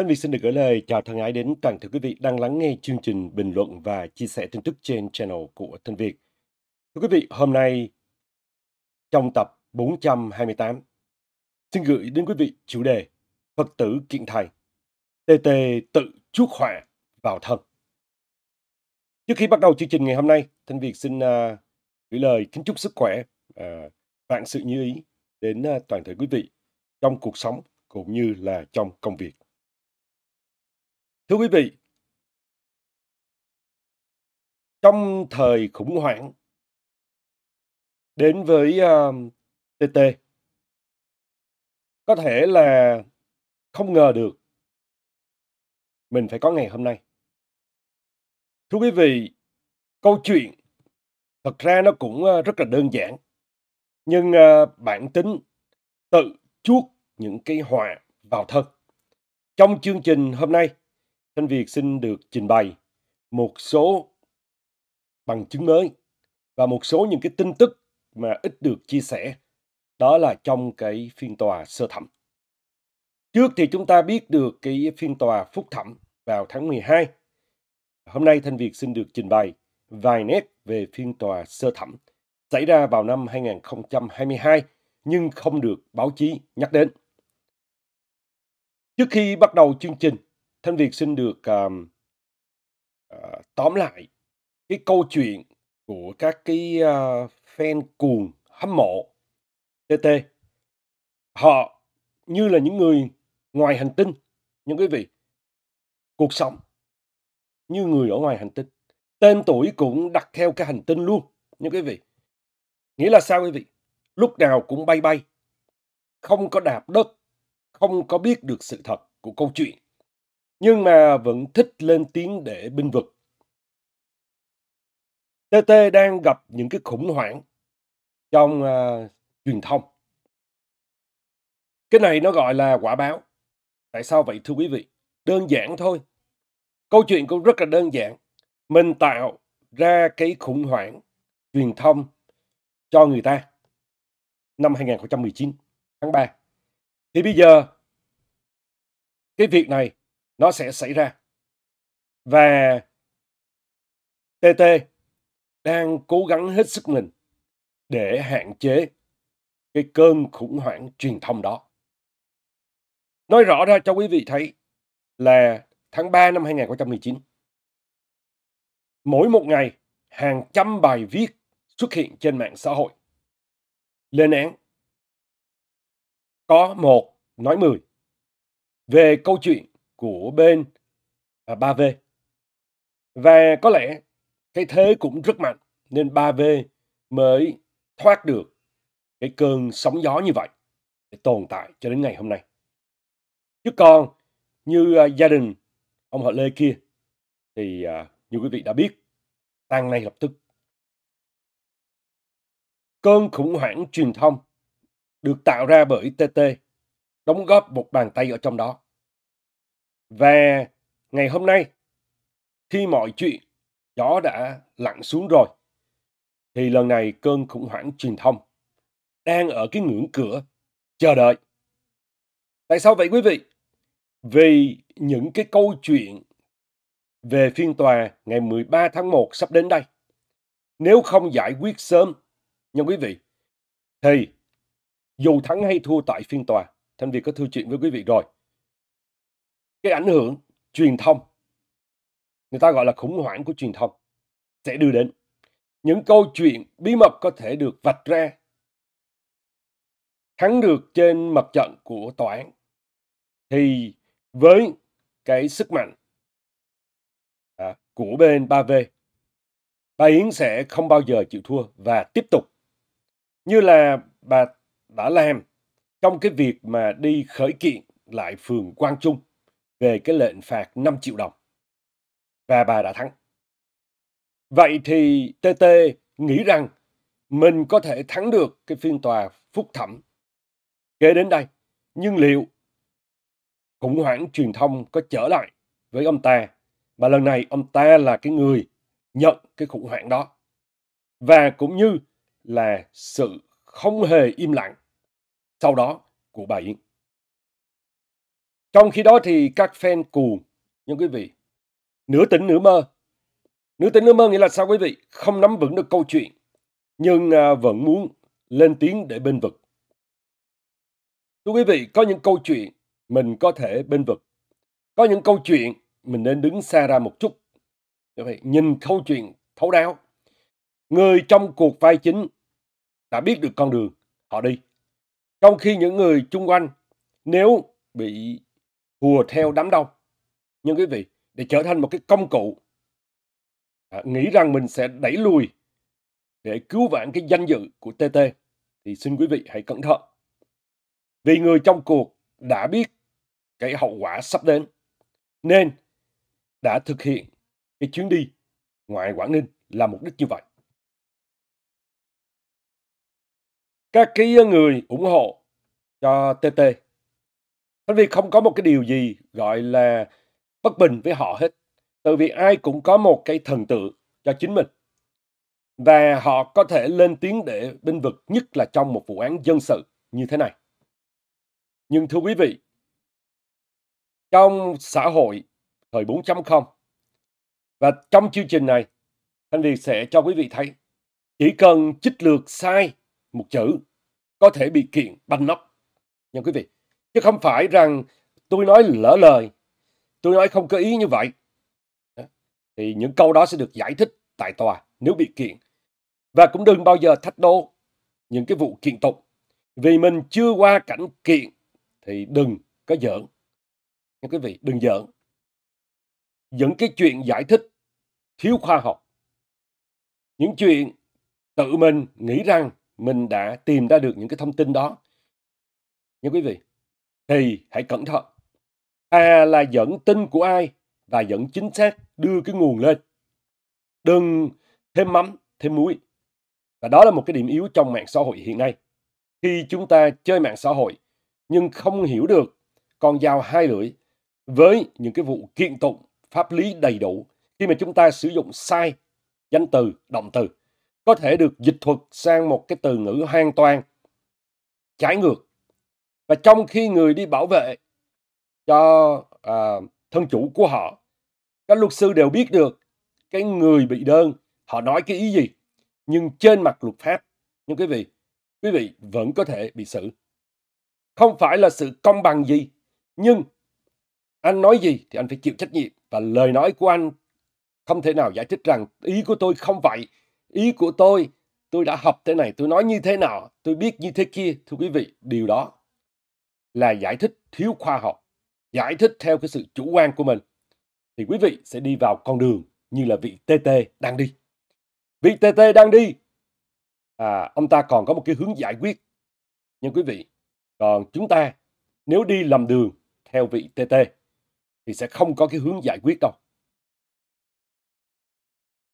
Thanh Việt xin được gửi lời chào thân ái đến toàn thể quý vị đang lắng nghe chương trình bình luận và chia sẻ tin tức trên channel của thân Việt. Thưa quý vị, hôm nay trong tập 428, xin gửi đến quý vị chủ đề Phật tử kiện thầy, TT tự chuốc họa vào thân. Trước khi bắt đầu chương trình ngày hôm nay, thân Việt xin à, gửi lời kính chúc sức khỏe, à, vạn sự như ý đến à, toàn thể quý vị trong cuộc sống cũng như là trong công việc. Thưa quý vị, trong thời khủng hoảng đến với uh, ờ, TT, có thể là không ngờ được mình phải có ngày hôm nay. Thưa quý vị, câu chuyện thật ra nó cũng ờ, rất là đơn giản, nhưng ờ, bản tính tự chuốc những cái họa vào thân. Trong chương trình hôm nay, Thanh Việt xin được trình bày một số bằng chứng mới và một số những cái tin tức mà ít được chia sẻ. Đó là trong cái phiên tòa sơ thẩm. Trước thì chúng ta biết được cái phiên tòa phúc thẩm vào tháng 12. Hôm nay Thanh Việt xin được trình bày vài nét về phiên tòa sơ thẩm xảy ra vào năm 2022 nhưng không được báo chí nhắc đến. Trước khi bắt đầu chương trình, Thanh Việt xin được um, uh, tóm lại cái câu chuyện của các cái uh, fan cuồng hâm mộ TT. Họ như là những người ngoài hành tinh, những quý vị. Cuộc sống như người ở ngoài hành tinh. Tên tuổi cũng đặt theo cái hành tinh luôn, những quý vị. Nghĩa là sao quý vị? Lúc nào cũng bay bay, không có đạp đất, không có biết được sự thật của câu chuyện nhưng mà vẫn thích lên tiếng để binh vực. TT đang gặp những cái khủng hoảng trong uh, truyền thông. Cái này nó gọi là quả báo. Tại sao vậy thưa quý vị? Đơn giản thôi. Câu chuyện cũng rất là đơn giản. Mình tạo ra cái khủng hoảng truyền thông cho người ta năm 2019 tháng 3. Thì bây giờ cái việc này nó sẽ xảy ra. Và TT đang cố gắng hết sức mình để hạn chế cái cơn khủng hoảng truyền thông đó. Nói rõ ra cho quý vị thấy là tháng 3 năm 2019, mỗi một ngày hàng trăm bài viết xuất hiện trên mạng xã hội lên án có một nói mười về câu chuyện của bên à, 3V. Và có lẽ cái thế cũng rất mạnh nên 3V mới thoát được cái cơn sóng gió như vậy để tồn tại cho đến ngày hôm nay. Chứ còn như uh, gia đình ông họ Lê kia thì uh, như quý vị đã biết tan ngay lập tức. Cơn khủng hoảng truyền thông được tạo ra bởi TT đóng góp một bàn tay ở trong đó về ngày hôm nay, khi mọi chuyện gió đã lặn xuống rồi, thì lần này cơn khủng hoảng truyền thông đang ở cái ngưỡng cửa chờ đợi. Tại sao vậy quý vị? Vì những cái câu chuyện về phiên tòa ngày 13 tháng 1 sắp đến đây. Nếu không giải quyết sớm, nha quý vị, thì dù thắng hay thua tại phiên tòa, Thanh Việt có thư chuyện với quý vị rồi, cái ảnh hưởng truyền thông người ta gọi là khủng hoảng của truyền thông sẽ đưa đến những câu chuyện bí mật có thể được vạch ra thắng được trên mặt trận của tòa án thì với cái sức mạnh à, của bên 3V bà Yến sẽ không bao giờ chịu thua và tiếp tục như là bà đã làm trong cái việc mà đi khởi kiện lại phường Quang Trung về cái lệnh phạt 5 triệu đồng. Và bà đã thắng. Vậy thì TT nghĩ rằng mình có thể thắng được cái phiên tòa phúc thẩm kế đến đây. Nhưng liệu khủng hoảng truyền thông có trở lại với ông ta mà lần này ông ta là cái người nhận cái khủng hoảng đó và cũng như là sự không hề im lặng sau đó của bà Yên. Trong khi đó thì các fan cù nhưng quý vị, nửa tỉnh nửa mơ. Nửa tỉnh nửa mơ nghĩa là sao quý vị? Không nắm vững được câu chuyện, nhưng à, vẫn muốn lên tiếng để bên vực. Thưa quý vị, có những câu chuyện mình có thể bên vực. Có những câu chuyện mình nên đứng xa ra một chút. Nhìn câu chuyện thấu đáo. Người trong cuộc vai chính đã biết được con đường họ đi. Trong khi những người chung quanh nếu bị hùa theo đám đông. Nhưng quý vị, để trở thành một cái công cụ, à, nghĩ rằng mình sẽ đẩy lùi để cứu vãn cái danh dự của TT, thì xin quý vị hãy cẩn thận. Vì người trong cuộc đã biết cái hậu quả sắp đến, nên đã thực hiện cái chuyến đi ngoài Quảng Ninh là mục đích như vậy. Các cái người ủng hộ cho TT bởi vì không có một cái điều gì gọi là bất bình với họ hết. Từ vì ai cũng có một cái thần tượng cho chính mình. Và họ có thể lên tiếng để binh vực nhất là trong một vụ án dân sự như thế này. Nhưng thưa quý vị, trong xã hội thời 4.0 và trong chương trình này, anh Việt sẽ cho quý vị thấy chỉ cần chích lược sai một chữ có thể bị kiện banh nóc. Nha quý vị chứ không phải rằng tôi nói lỡ lời tôi nói không có ý như vậy thì những câu đó sẽ được giải thích tại tòa nếu bị kiện và cũng đừng bao giờ thách đố những cái vụ kiện tụng vì mình chưa qua cảnh kiện thì đừng có giỡn nha quý vị đừng giỡn những cái chuyện giải thích thiếu khoa học những chuyện tự mình nghĩ rằng mình đã tìm ra được những cái thông tin đó nha quý vị thì hãy cẩn thận. A là dẫn tin của ai và dẫn chính xác đưa cái nguồn lên. Đừng thêm mắm, thêm muối. Và đó là một cái điểm yếu trong mạng xã hội hiện nay. Khi chúng ta chơi mạng xã hội nhưng không hiểu được con dao hai lưỡi với những cái vụ kiện tụng pháp lý đầy đủ khi mà chúng ta sử dụng sai danh từ, động từ có thể được dịch thuật sang một cái từ ngữ hoàn toàn trái ngược và trong khi người đi bảo vệ cho à, thân chủ của họ các luật sư đều biết được cái người bị đơn họ nói cái ý gì nhưng trên mặt luật pháp nhưng quý vị quý vị vẫn có thể bị xử không phải là sự công bằng gì nhưng anh nói gì thì anh phải chịu trách nhiệm và lời nói của anh không thể nào giải thích rằng ý của tôi không vậy ý của tôi tôi đã học thế này tôi nói như thế nào tôi biết như thế kia thưa quý vị điều đó là giải thích thiếu khoa học, giải thích theo cái sự chủ quan của mình, thì quý vị sẽ đi vào con đường như là vị TT đang đi. Vị TT đang đi, à, ông ta còn có một cái hướng giải quyết. Nhưng quý vị, còn chúng ta nếu đi lầm đường theo vị TT thì sẽ không có cái hướng giải quyết đâu.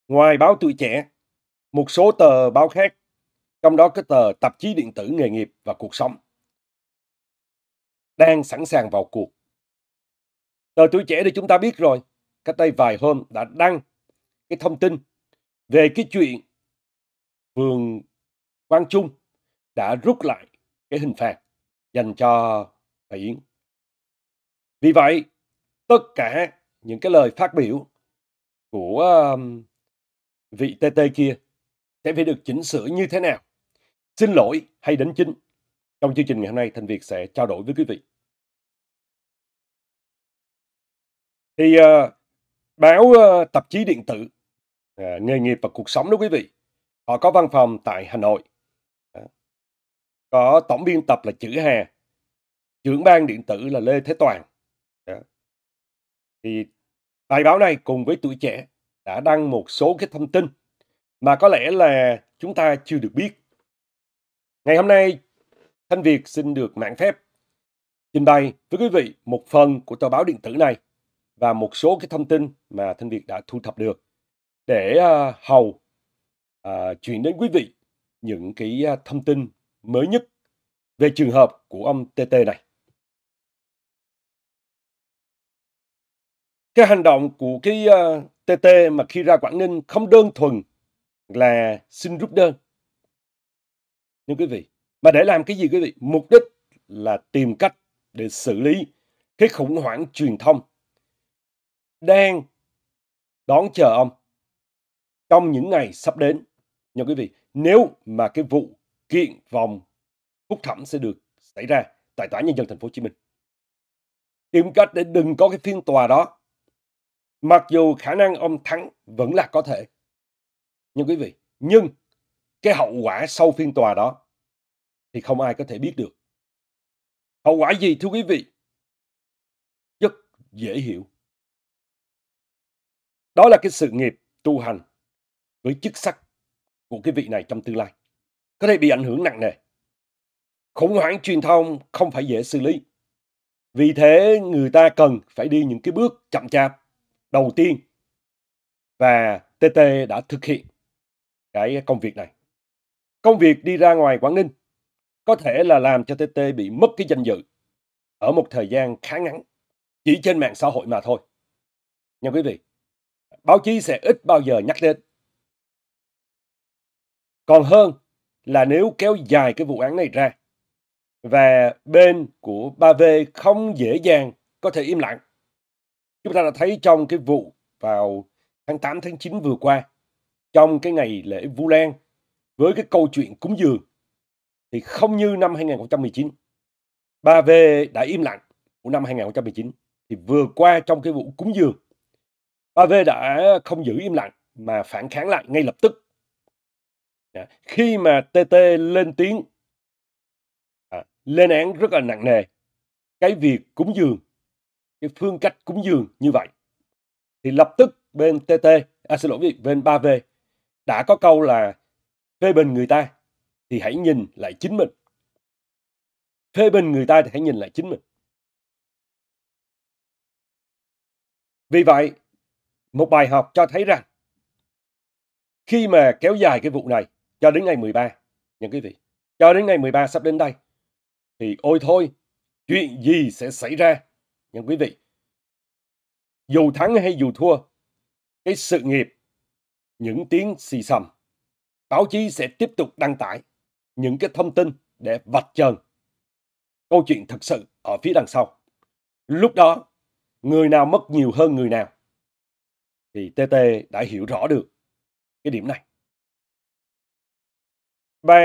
Ngoài báo tuổi trẻ, một số tờ báo khác, trong đó cái tờ tạp chí điện tử nghề nghiệp và cuộc sống đang sẵn sàng vào cuộc. Tờ tuổi trẻ thì chúng ta biết rồi, cách đây vài hôm đã đăng cái thông tin về cái chuyện phường Quang Trung đã rút lại cái hình phạt dành cho Bà Yến. Vì vậy, tất cả những cái lời phát biểu của um, vị TT kia sẽ phải được chỉnh sửa như thế nào? Xin lỗi hay đính chính? Trong chương trình ngày hôm nay, Thành Việt sẽ trao đổi với quý vị. thì uh, báo uh, tạp chí điện tử uh, nghề nghiệp và cuộc sống đó quý vị họ có văn phòng tại hà nội uh, có tổng biên tập là chữ hà trưởng ban điện tử là lê thế toàn uh, thì bài báo này cùng với tuổi trẻ đã đăng một số cái thông tin mà có lẽ là chúng ta chưa được biết ngày hôm nay thanh việt xin được mạng phép trình bày với quý vị một phần của tờ báo điện tử này và một số cái thông tin mà Thanh Việt đã thu thập được để à, hầu uh, chuyển đến quý vị những cái à, thông tin mới nhất về trường hợp của ông TT này. Cái hành động của cái TT mà khi ra Quảng Ninh không đơn thuần là xin rút đơn. Nhưng quý vị, mà để làm cái gì quý vị? Mục đích là tìm cách để xử lý cái khủng hoảng truyền thông đang đón chờ ông trong những ngày sắp đến. Nha quý vị, nếu mà cái vụ kiện vòng phúc thẩm sẽ được xảy ra tại tòa nhân dân thành phố Hồ Chí Minh. Tìm cách để đừng có cái phiên tòa đó. Mặc dù khả năng ông thắng vẫn là có thể. Nhưng quý vị, nhưng cái hậu quả sau phiên tòa đó thì không ai có thể biết được. Hậu quả gì thưa quý vị? Rất dễ hiểu. Đó là cái sự nghiệp tu hành với chức sắc của cái vị này trong tương lai. Có thể bị ảnh hưởng nặng nề. Khủng hoảng truyền thông không phải dễ xử lý. Vì thế người ta cần phải đi những cái bước chậm chạp đầu tiên và TT đã thực hiện cái công việc này. Công việc đi ra ngoài Quảng Ninh có thể là làm cho TT bị mất cái danh dự ở một thời gian khá ngắn chỉ trên mạng xã hội mà thôi. Nha quý vị, báo chí sẽ ít bao giờ nhắc đến. Còn hơn là nếu kéo dài cái vụ án này ra và bên của Ba V không dễ dàng có thể im lặng. Chúng ta đã thấy trong cái vụ vào tháng 8 tháng 9 vừa qua trong cái ngày lễ Vu Lan với cái câu chuyện cúng dường thì không như năm 2019. Ba V đã im lặng của năm 2019 thì vừa qua trong cái vụ cúng dường AV đã không giữ im lặng mà phản kháng lại ngay lập tức. Dạ, khi mà TT lên tiếng, à, lên án rất là nặng nề cái việc cúng dường, cái phương cách cúng dường như vậy, thì lập tức bên TT, à, xin lỗi bên 3V đã có câu là phê bình người ta thì hãy nhìn lại chính mình. Phê bình người ta thì hãy nhìn lại chính mình. Vì vậy, một bài học cho thấy rằng khi mà kéo dài cái vụ này cho đến ngày 13, những quý vị, cho đến ngày 13 sắp đến đây, thì ôi thôi, chuyện gì sẽ xảy ra, những quý vị. Dù thắng hay dù thua, cái sự nghiệp, những tiếng xì xầm, báo chí sẽ tiếp tục đăng tải những cái thông tin để vạch trần câu chuyện thực sự ở phía đằng sau. Lúc đó, người nào mất nhiều hơn người nào thì TT đã hiểu rõ được cái điểm này. Bà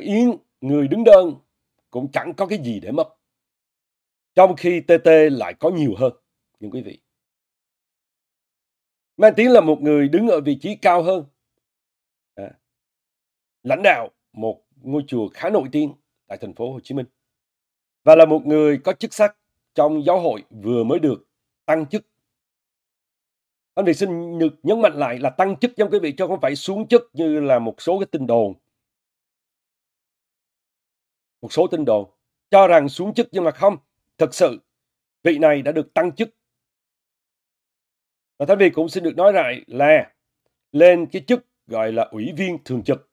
Yến, người đứng đơn, cũng chẳng có cái gì để mất. Trong khi TT lại có nhiều hơn, nhưng quý vị. Mang Tiến là một người đứng ở vị trí cao hơn. À, lãnh đạo một ngôi chùa khá nổi tiếng tại thành phố Hồ Chí Minh. Và là một người có chức sắc trong giáo hội vừa mới được tăng chức anh Việt xin được nhấn mạnh lại là tăng chức cho quý vị cho không phải xuống chức như là một số cái tin đồn một số tin đồn cho rằng xuống chức nhưng mà không thực sự vị này đã được tăng chức và Thánh Việt cũng xin được nói lại là lên cái chức gọi là ủy viên thường trực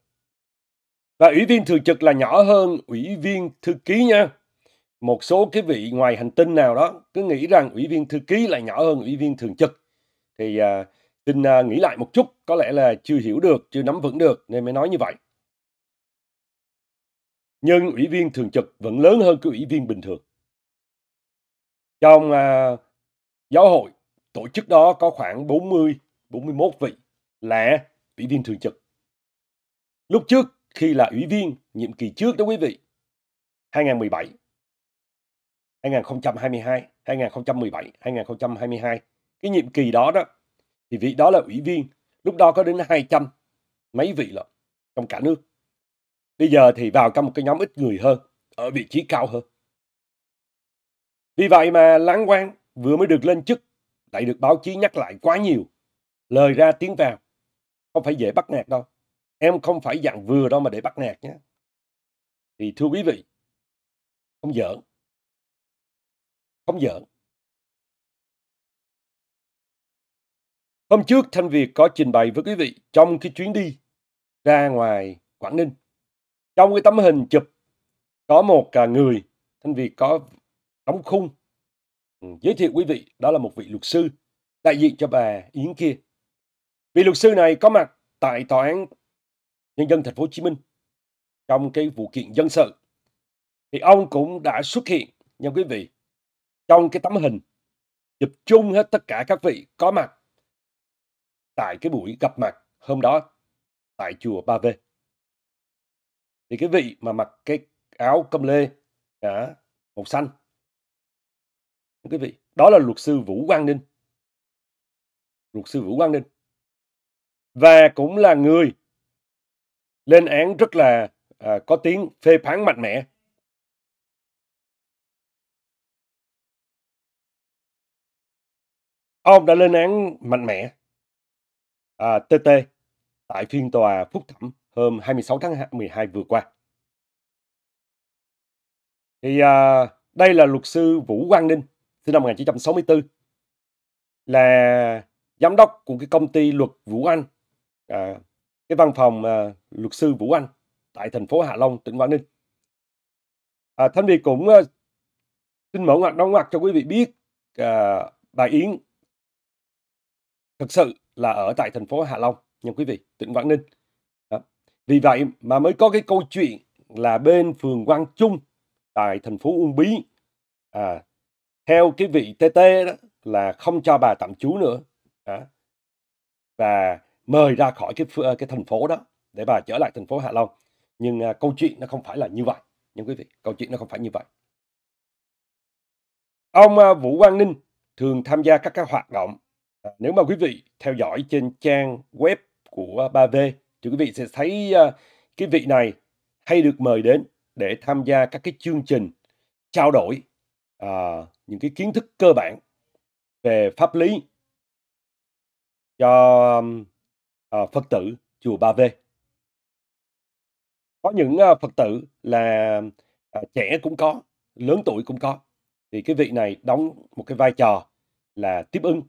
và ủy viên thường trực là nhỏ hơn ủy viên thư ký nha một số cái vị ngoài hành tinh nào đó cứ nghĩ rằng ủy viên thư ký là nhỏ hơn ủy viên thường trực thì à, xin à, nghĩ lại một chút có lẽ là chưa hiểu được chưa nắm vững được nên mới nói như vậy nhưng ủy viên thường trực vẫn lớn hơn cái ủy viên bình thường trong à, giáo hội tổ chức đó có khoảng 40 41 vị là ủy viên thường trực lúc trước khi là ủy viên nhiệm kỳ trước đó quý vị 2017 2022 2017 2022 cái nhiệm kỳ đó đó thì vị đó là ủy viên lúc đó có đến 200 mấy vị lận trong cả nước bây giờ thì vào trong một cái nhóm ít người hơn ở vị trí cao hơn vì vậy mà Láng Quang vừa mới được lên chức lại được báo chí nhắc lại quá nhiều lời ra tiếng vào không phải dễ bắt nạt đâu em không phải dạng vừa đâu mà để bắt nạt nhé thì thưa quý vị không giỡn không giỡn Hôm trước Thanh Việt có trình bày với quý vị trong cái chuyến đi ra ngoài Quảng Ninh. Trong cái tấm hình chụp có một à, người Thanh Việt có đóng khung ừ, giới thiệu quý vị đó là một vị luật sư đại diện cho bà Yến kia. Vị luật sư này có mặt tại tòa án nhân dân thành phố Hồ Chí Minh trong cái vụ kiện dân sự thì ông cũng đã xuất hiện nha quý vị trong cái tấm hình chụp chung hết tất cả các vị có mặt tại cái buổi gặp mặt hôm đó tại chùa Ba Vê. Thì cái vị mà mặc cái áo câm lê à, màu xanh cái vị đó là luật sư Vũ Quang Ninh luật sư Vũ Quang Ninh và cũng là người lên án rất là à, có tiếng phê phán mạnh mẽ ông đã lên án mạnh mẽ à, TT tại phiên tòa phúc thẩm hôm 26 tháng 12 vừa qua. Thì à, đây là luật sư Vũ Quang Ninh, sinh năm 1964, là giám đốc của cái công ty luật Vũ Anh, à, cái văn phòng à, luật sư Vũ Anh tại thành phố Hạ Long, tỉnh Quảng Ninh. À, Thanh Việt cũng à, xin mở ngoặt đóng ngoặt cho quý vị biết à, bà Yến thực sự là ở tại thành phố Hạ Long nha quý vị, tỉnh Quảng Ninh. Đó. Vì vậy mà mới có cái câu chuyện là bên phường Quang Trung tại thành phố Uông Bí à, theo cái vị TT đó là không cho bà tạm trú nữa đó. và mời ra khỏi cái cái thành phố đó để bà trở lại thành phố Hạ Long nhưng à, câu chuyện nó không phải là như vậy nha quý vị câu chuyện nó không phải như vậy ông à, Vũ Quang Ninh thường tham gia các cái hoạt động Ờ, nếu mà quý vị theo dõi trên trang web của 3V thì quý vị sẽ thấy ờ, cái vị này hay được mời đến để tham gia các cái chương trình trao đổi à, những cái kiến thức cơ bản về pháp lý cho à, Phật tử chùa Ba V. Có những à, Phật tử là à, trẻ cũng có, lớn tuổi cũng có. Thì cái vị này đóng một cái vai trò là tiếp ứng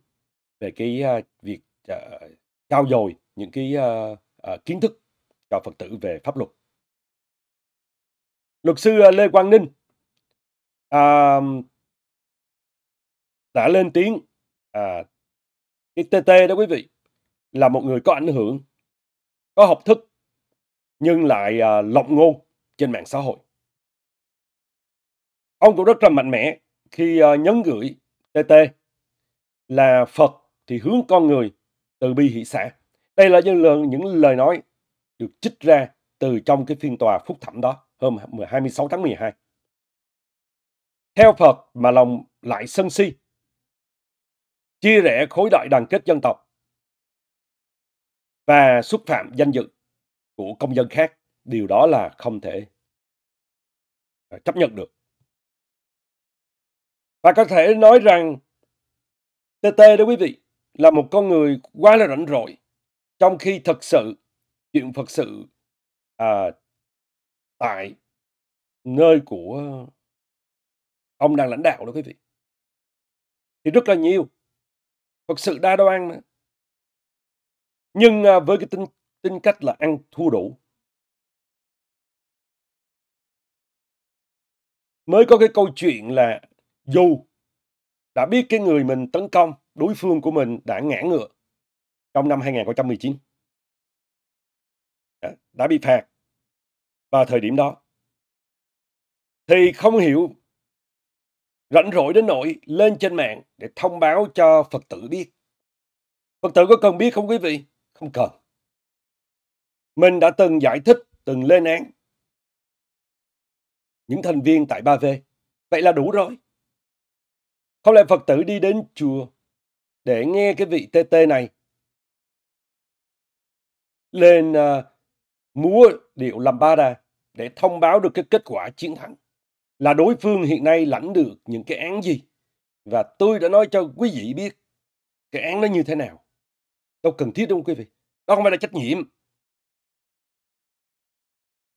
về cái uh, việc uh, ờ, trao dồi những cái uh, uh, kiến thức cho Phật tử về pháp luật. Luật sư Lê Quang Ninh uh, đã lên tiếng uh, à, cái TT đó quý vị là một người có ảnh hưởng, có học thức nhưng lại uh, lộng ngôn trên mạng xã hội. Ông cũng rất là mạnh mẽ khi uh, nhấn gửi TT là Phật thì hướng con người từ bi hỷ xã. Đây là những lời nói được trích ra từ trong cái phiên tòa phúc thẩm đó hôm 26 tháng 12. Theo Phật mà lòng lại sân si, chia rẽ khối đại đoàn kết dân tộc và xúc phạm danh dự của công dân khác, điều đó là không thể à, chấp nhận được. Và có thể nói rằng TT đó quý vị, là một con người quá là rảnh rỗi trong khi thật sự chuyện thật sự à, tại nơi của ông đang lãnh đạo đó quý vị thì rất là nhiều thật sự đa đoan nữa. nhưng à, với cái tính tính cách là ăn thua đủ mới có cái câu chuyện là dù đã biết cái người mình tấn công đối phương của mình đã ngã ngựa trong năm 2019 đã bị phạt vào thời điểm đó thì không hiểu rảnh rỗi đến nỗi lên trên mạng để thông báo cho Phật tử biết. Phật tử có cần biết không quý vị? Không cần. Mình đã từng giải thích, từng lên án những thành viên tại Ba V. Vậy là đủ rồi. Không lẽ Phật tử đi đến chùa để nghe cái vị tê tê này lên uh, múa điệu làm ba ra để thông báo được cái kết quả chiến thắng là đối phương hiện nay lãnh được những cái án gì và tôi đã nói cho quý vị biết cái án nó như thế nào đâu cần thiết đâu quý vị đó không phải là trách nhiệm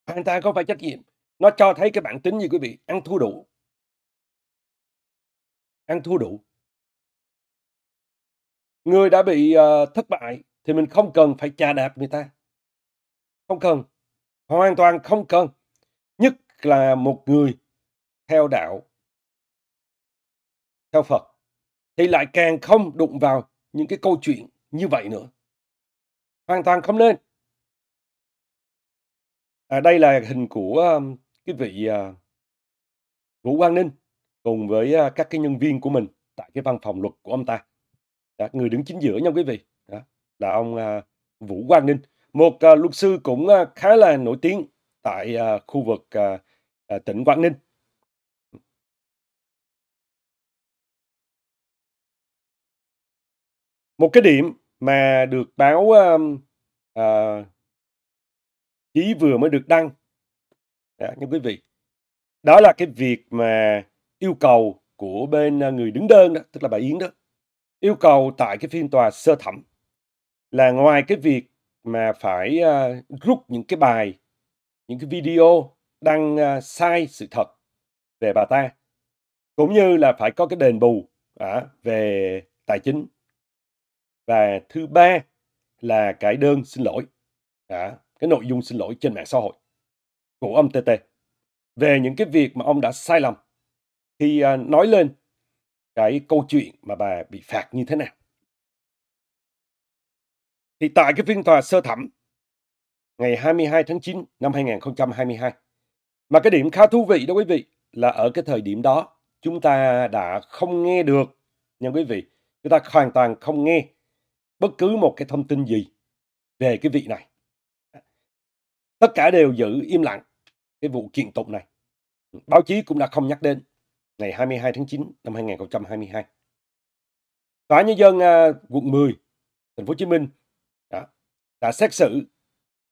anh ta có phải trách nhiệm nó cho thấy cái bản tính gì quý vị ăn thua đủ ăn thua đủ người đã bị uh, thất bại thì mình không cần phải chà đạp người ta không cần hoàn toàn không cần nhất là một người theo đạo theo phật thì lại càng không đụng vào những cái câu chuyện như vậy nữa hoàn toàn không nên à, đây là hình của um, cái vị uh, ờ, vũ quang ninh cùng với uh, các cái nhân viên của mình tại cái văn phòng luật của ông ta đó, người đứng chính giữa nha quý vị đó, là ông à, Vũ Quang Ninh một à, luật sư cũng à, khá là nổi tiếng tại à, khu vực à, à, tỉnh Quảng Ninh một cái điểm mà được báo à, à, chí vừa mới được đăng nha quý vị đó là cái việc mà yêu cầu của bên à, người đứng đơn đó tức là bà Yến đó yêu cầu tại cái phiên tòa sơ thẩm là ngoài cái việc mà phải uh, rút những cái bài, những cái video đăng uh, sai sự thật về bà ta, cũng như là phải có cái đền bù à, về tài chính. Và thứ ba là cái đơn xin lỗi, à, cái nội dung xin lỗi trên mạng xã hội của ông TT về những cái việc mà ông đã sai lầm khi uh, à, nói lên cái câu chuyện mà bà bị phạt như thế nào. Thì tại cái phiên tòa sơ thẩm ngày 22 tháng 9 năm 2022 mà cái điểm khá thú vị đó quý vị là ở cái thời điểm đó chúng ta đã không nghe được nha quý vị, chúng ta hoàn toàn không nghe bất cứ một cái thông tin gì về cái vị này. Tất cả đều giữ im lặng cái vụ kiện tụng này. Báo chí cũng đã không nhắc đến ngày 22 tháng 9 năm 2022. Tòa nhân dân à, quận 10 thành phố Hồ Chí Minh đã, xét xử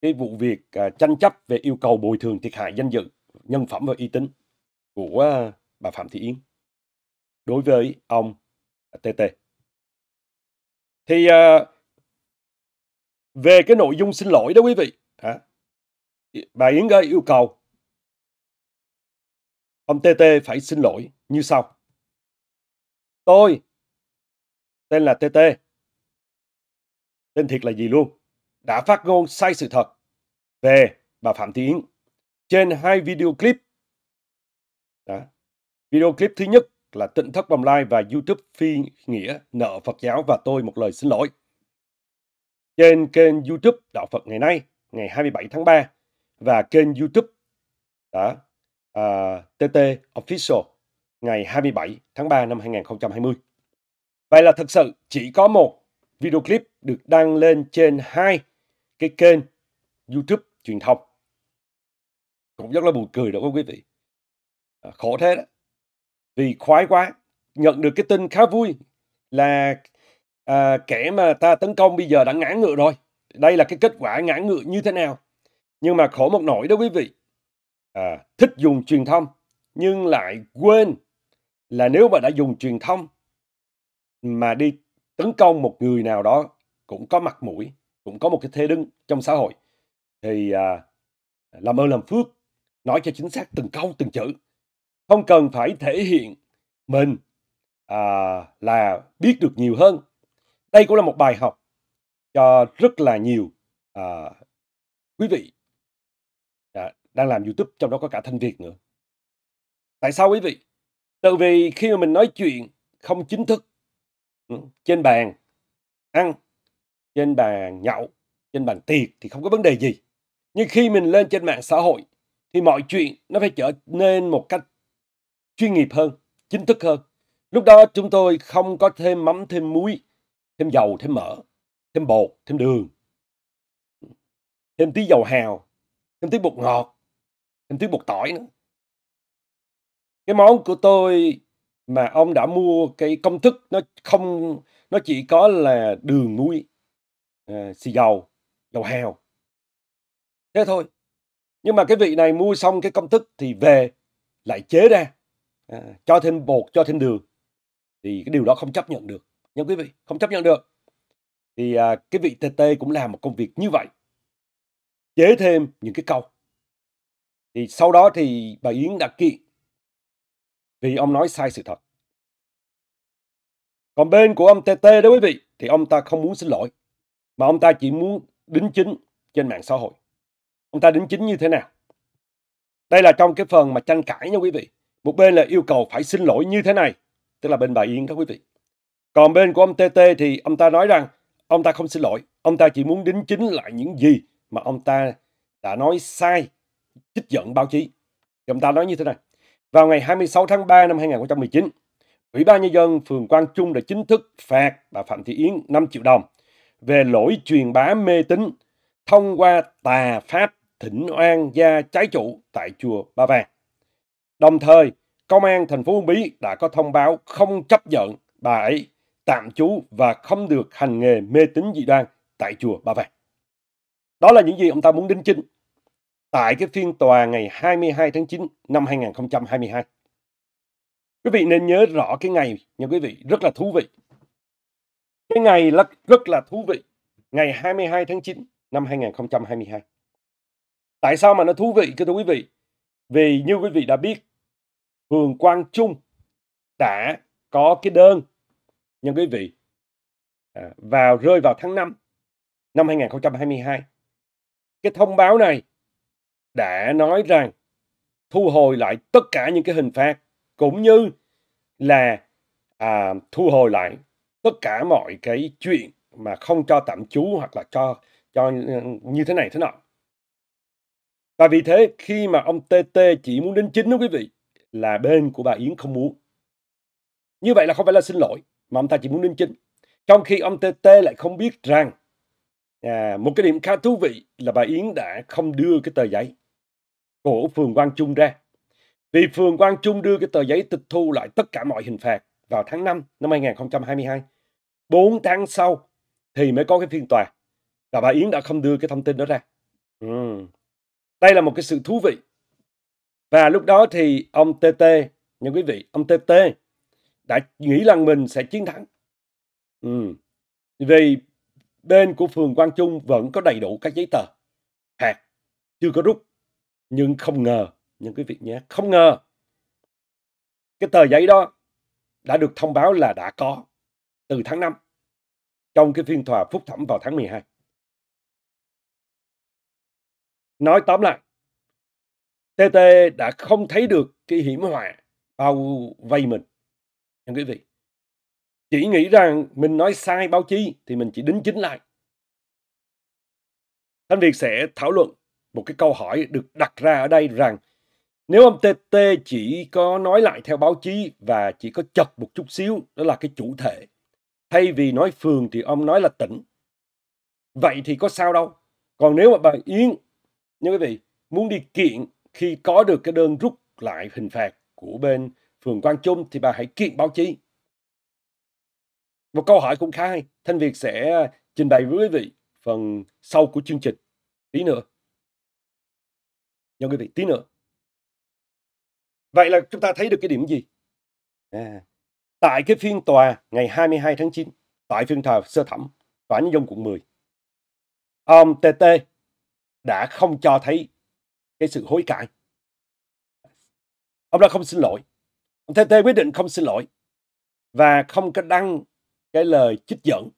cái vụ việc à, tranh chấp về yêu cầu bồi thường thiệt hại danh dự, nhân phẩm và uy tín của à, bà Phạm Thị Yến đối với ông TT. Thì về cái nội dung xin lỗi đó quý vị, bà Yến yêu cầu Ông TT phải xin lỗi như sau. Tôi tên là TT. Tên thiệt là gì luôn? Đã phát ngôn sai sự thật về bà Phạm Thị Yến trên hai video clip. Đó. Video clip thứ nhất là tịnh thất bồng lai và YouTube phi nghĩa nợ Phật giáo và tôi một lời xin lỗi. Trên kênh YouTube Đạo Phật ngày nay, ngày 27 tháng 3 và kênh YouTube đó, uh, ờ, TT Official ngày 27 tháng 3 năm 2020. Vậy là thực sự chỉ có một video clip được đăng lên trên hai cái kênh YouTube truyền thông. Cũng rất là buồn cười đó quý vị. À, khổ thế đó. Vì khoái quá, nhận được cái tin khá vui là à, kẻ mà ta tấn công bây giờ đã ngã ngựa rồi. Đây là cái kết quả ngã ngựa như thế nào. Nhưng mà khổ một nỗi đó quý vị à, thích dùng truyền thông nhưng lại quên là nếu mà đã dùng truyền thông mà đi tấn công một người nào đó cũng có mặt mũi cũng có một cái thế đứng trong xã hội thì à, làm ơn làm phước nói cho chính xác từng câu từng chữ không cần phải thể hiện mình à, là biết được nhiều hơn đây cũng là một bài học cho rất là nhiều à, quý vị đang làm YouTube trong đó có cả thanh Việt nữa. Tại sao quý vị? Từ vì khi mà mình nói chuyện không chính thức ừ, trên bàn ăn, trên bàn nhậu, trên bàn tiệc thì không có vấn đề gì. Nhưng khi mình lên trên mạng xã hội thì mọi chuyện nó phải trở nên một cách chuyên nghiệp hơn, chính thức hơn. Lúc đó chúng tôi không có thêm mắm, thêm muối, thêm dầu, thêm mỡ, thêm bột, thêm đường, ừ, thêm tí dầu hào, thêm tí bột ngọt, thêm thứ bột tỏi nữa cái món của tôi mà ông đã mua cái công thức nó không nó chỉ có là đường muối à, xì dầu dầu hào thế thôi nhưng mà cái vị này mua xong cái công thức thì về lại chế ra à, cho thêm bột cho thêm đường thì cái điều đó không chấp nhận được nha quý vị không chấp nhận được thì à, cái vị tt cũng làm một công việc như vậy chế thêm những cái câu thì sau đó thì bà Yến đã kiện vì ông nói sai sự thật. Còn bên của ông TT đó quý vị thì ông ta không muốn xin lỗi mà ông ta chỉ muốn đính chính trên mạng xã hội. Ông ta đính chính như thế nào? Đây là trong cái phần mà tranh cãi nha quý vị. Một bên là yêu cầu phải xin lỗi như thế này, tức là bên bà Yến các quý vị. Còn bên của ông TT thì ông ta nói rằng ông ta không xin lỗi, ông ta chỉ muốn đính chính lại những gì mà ông ta đã nói sai trích dẫn báo chí. Thì ông ta nói như thế này. Vào ngày 26 tháng 3 năm 2019, Ủy ban Nhân dân phường Quang Trung đã chính thức phạt bà Phạm Thị Yến 5 triệu đồng về lỗi truyền bá mê tín thông qua tà pháp thỉnh oan gia trái chủ tại chùa Ba Vàng. Đồng thời, Công an thành phố Uông Bí đã có thông báo không chấp nhận bà ấy tạm trú và không được hành nghề mê tín dị đoan tại chùa Ba Vàng. Đó là những gì ông ta muốn đính chính tại cái phiên tòa ngày 22 tháng 9 năm 2022. Quý vị nên nhớ rõ cái ngày nha quý vị, rất là thú vị. Cái ngày rất là thú vị, ngày 22 tháng 9 năm 2022. Tại sao mà nó thú vị thưa quý vị? Vì như quý vị đã biết, Hường Quang Trung đã có cái đơn nha quý vị à, vào rơi vào tháng 5 năm 2022. Cái thông báo này đã nói rằng thu hồi lại tất cả những cái hình phạt cũng như là à, thu hồi lại tất cả mọi cái chuyện mà không cho tạm trú hoặc là cho cho ừ, như thế này thế nọ và vì thế khi mà ông TT chỉ muốn đến chính đó quý vị là bên của bà Yến không muốn như vậy là không phải là xin lỗi mà ông ta chỉ muốn đính chính trong khi ông TT lại không biết rằng à, một cái điểm khá thú vị là bà Yến đã không đưa cái tờ giấy của Phường Quang Trung ra. Vì Phường Quang Trung đưa cái tờ giấy tịch thu lại tất cả mọi hình phạt vào tháng 5 năm 2022. 4 tháng sau thì mới có cái phiên tòa. Và bà Yến đã không đưa cái thông tin đó ra. Ừ. Đây là một cái sự thú vị. Và lúc đó thì ông TT, những quý vị, ông TT đã nghĩ rằng mình sẽ chiến thắng. Ừ. Vì bên của phường Quang Trung vẫn có đầy đủ các giấy tờ. Hạt chưa có rút nhưng không ngờ những quý vị nhé không ngờ cái tờ giấy đó đã được thông báo là đã có từ tháng 5 trong cái phiên tòa phúc thẩm vào tháng 12. Nói tóm lại, TT đã không thấy được cái hiểm họa bao vây mình. Những quý vị, chỉ nghĩ rằng mình nói sai báo chí thì mình chỉ đính chính lại. Thanh Việt sẽ thảo luận một cái câu hỏi được đặt ra ở đây rằng nếu ông TT chỉ có nói lại theo báo chí và chỉ có chật một chút xíu đó là cái chủ thể. Thay vì nói phường thì ông nói là tỉnh. Vậy thì có sao đâu. Còn nếu mà bà Yến, như quý vị, muốn đi kiện khi có được cái đơn rút lại hình phạt của bên phường Quang Trung thì bà hãy kiện báo chí. Một câu hỏi cũng khá hay. Thanh Việt sẽ trình bày với quý vị phần sau của chương trình. Tí nữa cho quý vị tí nữa. Vậy là chúng ta thấy được cái điểm gì? À, tại cái phiên tòa ngày 22 tháng 9, tại phiên tòa sơ thẩm tòa nhân dân quận 10, ông TT đã không cho thấy cái sự hối cải. Ông đã không xin lỗi. Ông TT quyết định không xin lỗi và không có đăng cái lời chích dẫn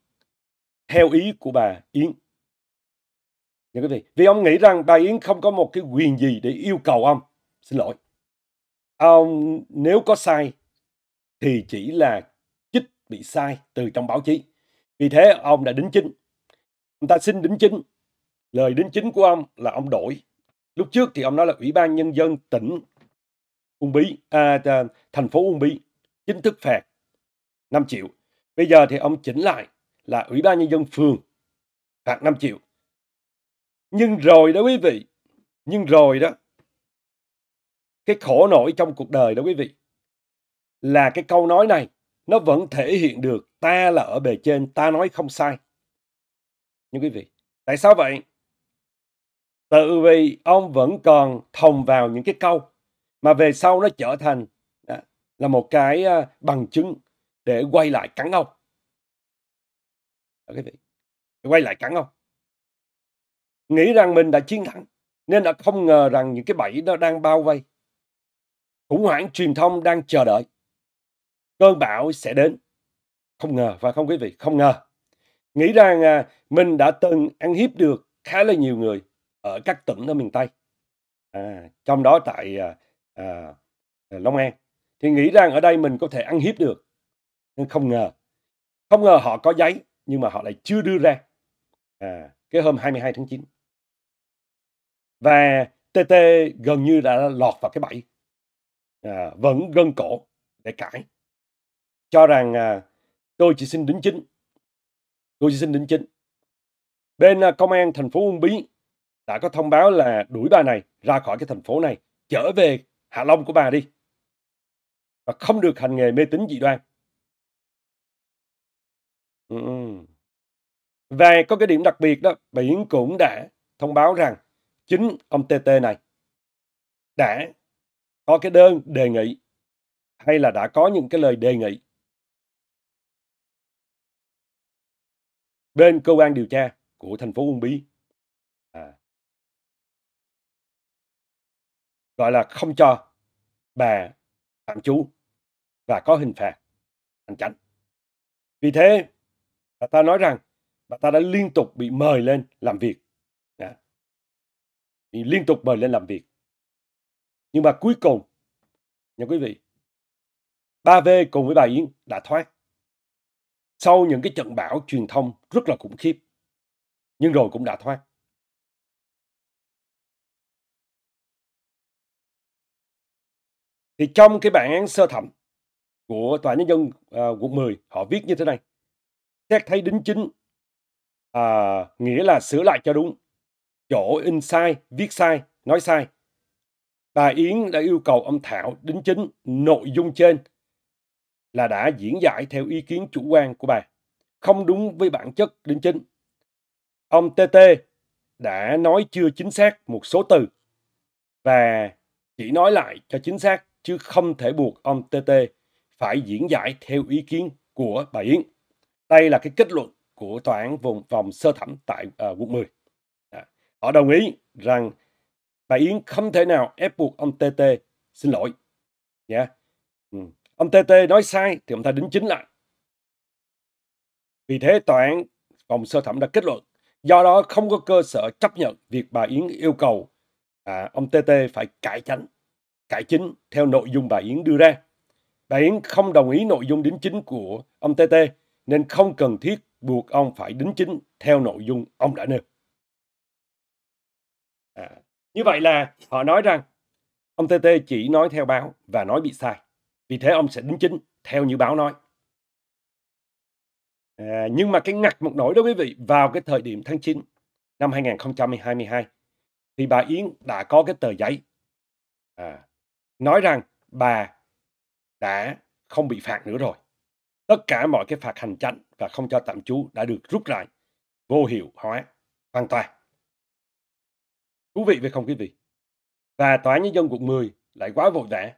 theo ý của bà Yến những cái gì vì ông nghĩ rằng bà Yến không có một cái quyền gì để yêu cầu ông xin lỗi ông nếu có sai thì chỉ là chích bị sai từ trong báo chí vì thế ông đã đính chính ông ta xin đính chính lời đính chính của ông là ông đổi lúc trước thì ông nói là ủy ban nhân dân tỉnh Uông Bí à, à thành phố Uông Bí chính thức phạt 5 triệu bây giờ thì ông chỉnh lại là ủy ban nhân dân phường phạt 5 triệu nhưng rồi đó quý vị nhưng rồi đó cái khổ nổi trong cuộc đời đó quý vị là cái câu nói này nó vẫn thể hiện được ta là ở bề trên ta nói không sai nhưng quý vị tại sao vậy tự vì ông vẫn còn thòng vào những cái câu mà về sau nó trở thành à, là một cái à, bằng chứng để quay lại cắn ông quý vị quay lại cắn ông nghĩ rằng mình đã chiến thắng nên đã không ngờ rằng những cái bẫy nó đang bao vây khủng hoảng truyền thông đang chờ đợi cơn bão sẽ đến không ngờ và không quý vị không ngờ nghĩ rằng à, mình đã từng ăn hiếp được khá là nhiều người ở các tỉnh ở miền tây à, trong đó tại à, à, long an thì nghĩ rằng ở đây mình có thể ăn hiếp được nhưng không ngờ không ngờ họ có giấy nhưng mà họ lại chưa đưa ra à, cái hôm 22 tháng 9 và TT gần như đã lọt vào cái bẫy à, vẫn gân cổ để cãi cho rằng à, tôi chỉ xin đính chính tôi chỉ xin đính chính bên à, công an thành phố Uông Bí đã có thông báo là đuổi bà này ra khỏi cái thành phố này trở về Hạ Long của bà đi và không được hành nghề mê tín dị đoan ừ, ừ. và có cái điểm đặc biệt đó Biển cũng đã thông báo rằng chính ông TT này đã có cái đơn đề nghị hay là đã có những cái lời đề nghị bên cơ quan điều tra của thành phố Uông Bí à, gọi là không cho bà tạm trú và có hình phạt hành chánh. Vì thế, bà ta nói rằng bà ta đã liên tục bị mời lên làm việc bị liên tục mời lên làm việc. Nhưng mà cuối cùng, nha quý vị, ba v cùng với bà Yến đã thoát. Sau những cái trận bão truyền thông rất là khủng khiếp, nhưng rồi cũng đã thoát. Thì trong cái bản án sơ thẩm của Tòa Nhân dân uh, quận 10, họ viết như thế này. Xét thấy đính chính à, nghĩa là sửa lại cho đúng chỗ in sai, viết sai, nói sai. Bà Yến đã yêu cầu ông Thảo đính chính nội dung trên là đã diễn giải theo ý kiến chủ quan của bà, không đúng với bản chất đính chính. Ông TT đã nói chưa chính xác một số từ và chỉ nói lại cho chính xác chứ không thể buộc ông TT phải diễn giải theo ý kiến của bà Yến. Đây là cái kết luận của tòa án vùng vòng sơ thẩm tại uh, quận 10. Họ đồng ý rằng bà Yến không thể nào ép buộc ông TT xin lỗi. Nha. Yeah. Ừ. Ông TT nói sai thì ông ta đính chính lại. Vì thế tòa án phòng sơ thẩm đã kết luận do đó không có cơ sở chấp nhận việc bà Yến yêu cầu à, ông TT phải cải tránh, cải chính theo nội dung bà Yến đưa ra. Bà Yến không đồng ý nội dung đính chính của ông TT nên không cần thiết buộc ông phải đính chính theo nội dung ông đã nêu. À, như vậy là họ nói rằng ông TT chỉ nói theo báo và nói bị sai. Vì thế ông sẽ đính chính theo như báo nói. À, nhưng mà cái ngặt một nỗi đó quý vị vào cái thời điểm tháng 9 năm 2022 thì bà Yến đã có cái tờ giấy à, nói rằng bà đã không bị phạt nữa rồi. Tất cả mọi cái phạt hành chánh và không cho tạm trú đã được rút lại, vô hiệu hóa hoàn toàn. Thú vị phải không quý vị? Và Tòa án Nhân dân quận 10 lại quá vội vã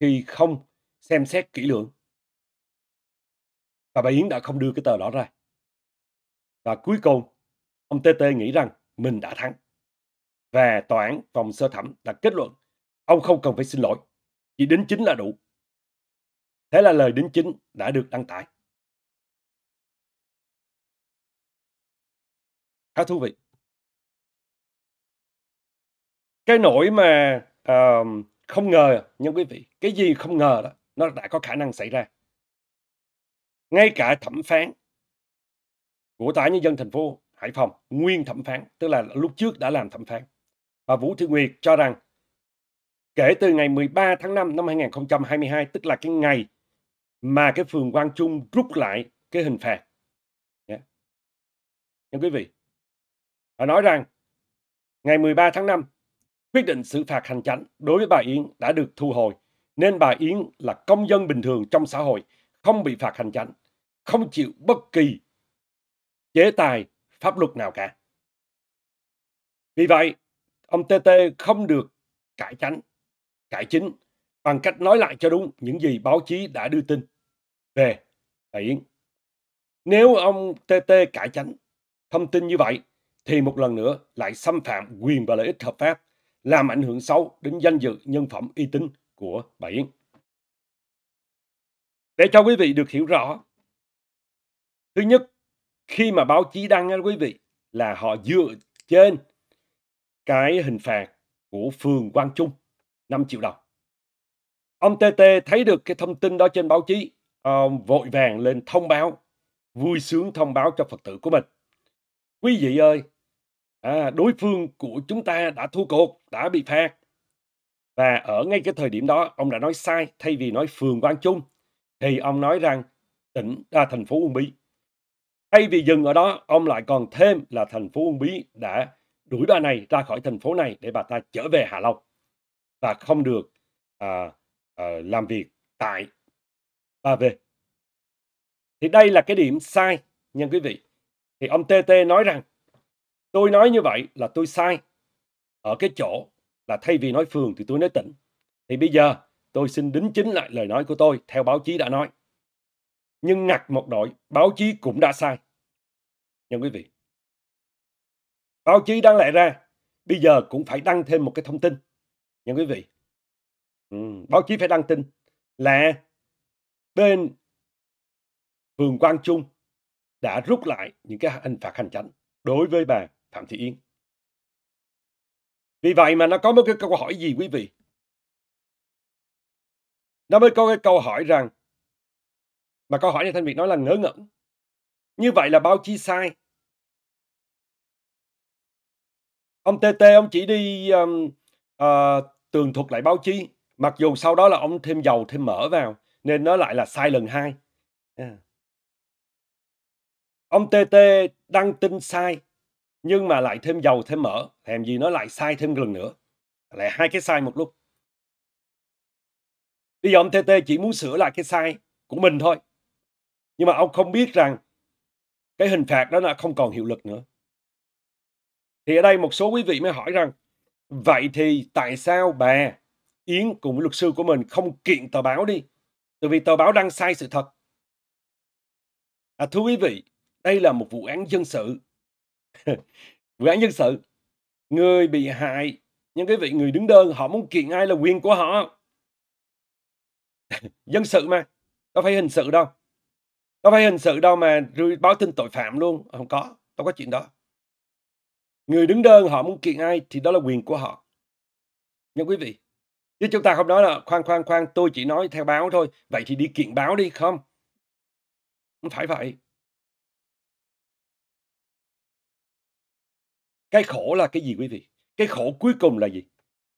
khi không xem xét kỹ lưỡng. Và bà Yến đã không đưa cái tờ đó ra. Và cuối cùng, ông TT nghĩ rằng mình đã thắng. Và tòa án phòng sơ thẩm đã kết luận ông không cần phải xin lỗi, chỉ đính chính là đủ. Thế là lời đính chính đã được đăng tải. Khá thú vị cái nỗi mà uh, không ngờ nhưng quý vị cái gì không ngờ đó nó đã có khả năng xảy ra ngay cả thẩm phán của tòa nhân dân thành phố Hải Phòng nguyên thẩm phán tức là lúc trước đã làm thẩm phán và Vũ Thị Nguyệt cho rằng kể từ ngày 13 tháng 5 năm 2022 tức là cái ngày mà cái phường Quang Trung rút lại cái hình phạt yeah. Dạ. nhưng quý vị họ nói rằng ngày 13 tháng 5 Quyết định xử phạt hành chánh đối với bà Yến đã được thu hồi, nên bà Yến là công dân bình thường trong xã hội, không bị phạt hành chánh, không chịu bất kỳ chế tài pháp luật nào cả. Vì vậy, ông TT không được cải tránh, cải chính bằng cách nói lại cho đúng những gì báo chí đã đưa tin về bà Yến. Nếu ông TT cải tránh thông tin như vậy, thì một lần nữa lại xâm phạm quyền và lợi ích hợp pháp làm ảnh hưởng xấu đến danh dự, nhân phẩm, uy tín của bà Yến. Để cho quý vị được hiểu rõ, thứ nhất, khi mà báo chí đăng quý vị là họ dựa trên cái hình phạt của phường Quang Trung 5 triệu đồng. Ông TT thấy được cái thông tin đó trên báo chí, ông vội vàng lên thông báo, vui sướng thông báo cho Phật tử của mình. Quý vị ơi, à, đối phương của chúng ta đã thua cuộc, đã bị phạt. Và ở ngay cái thời điểm đó, ông đã nói sai. Thay vì nói phường Quang Trung, thì ông nói rằng tỉnh à, thành phố Uông Bí. Thay vì dừng ở đó, ông lại còn thêm là thành phố Uông Bí đã đuổi bà này ra khỏi thành phố này để bà ta trở về Hạ Long và không được à, à, làm việc tại ba về. Thì đây là cái điểm sai, nhưng quý vị. Thì ông TT nói rằng tôi nói như vậy là tôi sai ở cái chỗ là thay vì nói phường thì tôi nói tỉnh thì bây giờ tôi xin đính chính lại lời nói của tôi theo báo chí đã nói nhưng ngặt một đội báo chí cũng đã sai nhưng quý vị báo chí đang lẽ ra bây giờ cũng phải đăng thêm một cái thông tin nhưng quý vị ừ, báo chí phải đăng tin là bên phường Quang Trung đã rút lại những cái hình phạt hành chánh đối với bà Phạm Thị Yên. Vì vậy mà nó có một cái câu hỏi gì quý vị? Nó mới có cái câu hỏi rằng mà câu hỏi này Thanh Việt nói là ngớ ngẩn. Như vậy là báo chí sai. Ông TT ông chỉ đi um, uh, tường thuật lại báo chí. Mặc dù sau đó là ông thêm dầu, thêm mỡ vào. Nên nó lại là sai lần hai. Yeah. À. Ông TT đăng tin sai nhưng mà lại thêm dầu thêm mỡ làm gì nó lại sai thêm lần nữa lại hai cái sai một lúc bây giờ ông TT chỉ muốn sửa lại cái sai của mình thôi nhưng mà ông không biết rằng cái hình phạt đó là không còn hiệu lực nữa thì ở đây một số quý vị mới hỏi rằng vậy thì tại sao bà Yến cùng với luật sư của mình không kiện tờ báo đi từ vì tờ báo đăng sai sự thật à, thưa quý vị đây là một vụ án dân sự vụ án dân sự người bị hại nhưng cái vị người đứng đơn họ muốn kiện ai là quyền của họ dân sự mà có phải hình sự đâu có phải hình sự đâu mà rồi báo tin tội phạm luôn không có đâu có chuyện đó người đứng đơn họ muốn kiện ai thì đó là quyền của họ nhưng quý vị chứ chúng ta không nói là khoan khoan khoan tôi chỉ nói theo báo thôi vậy thì đi kiện báo đi không không phải vậy Cái khổ là cái gì quý vị? Cái khổ cuối cùng là gì?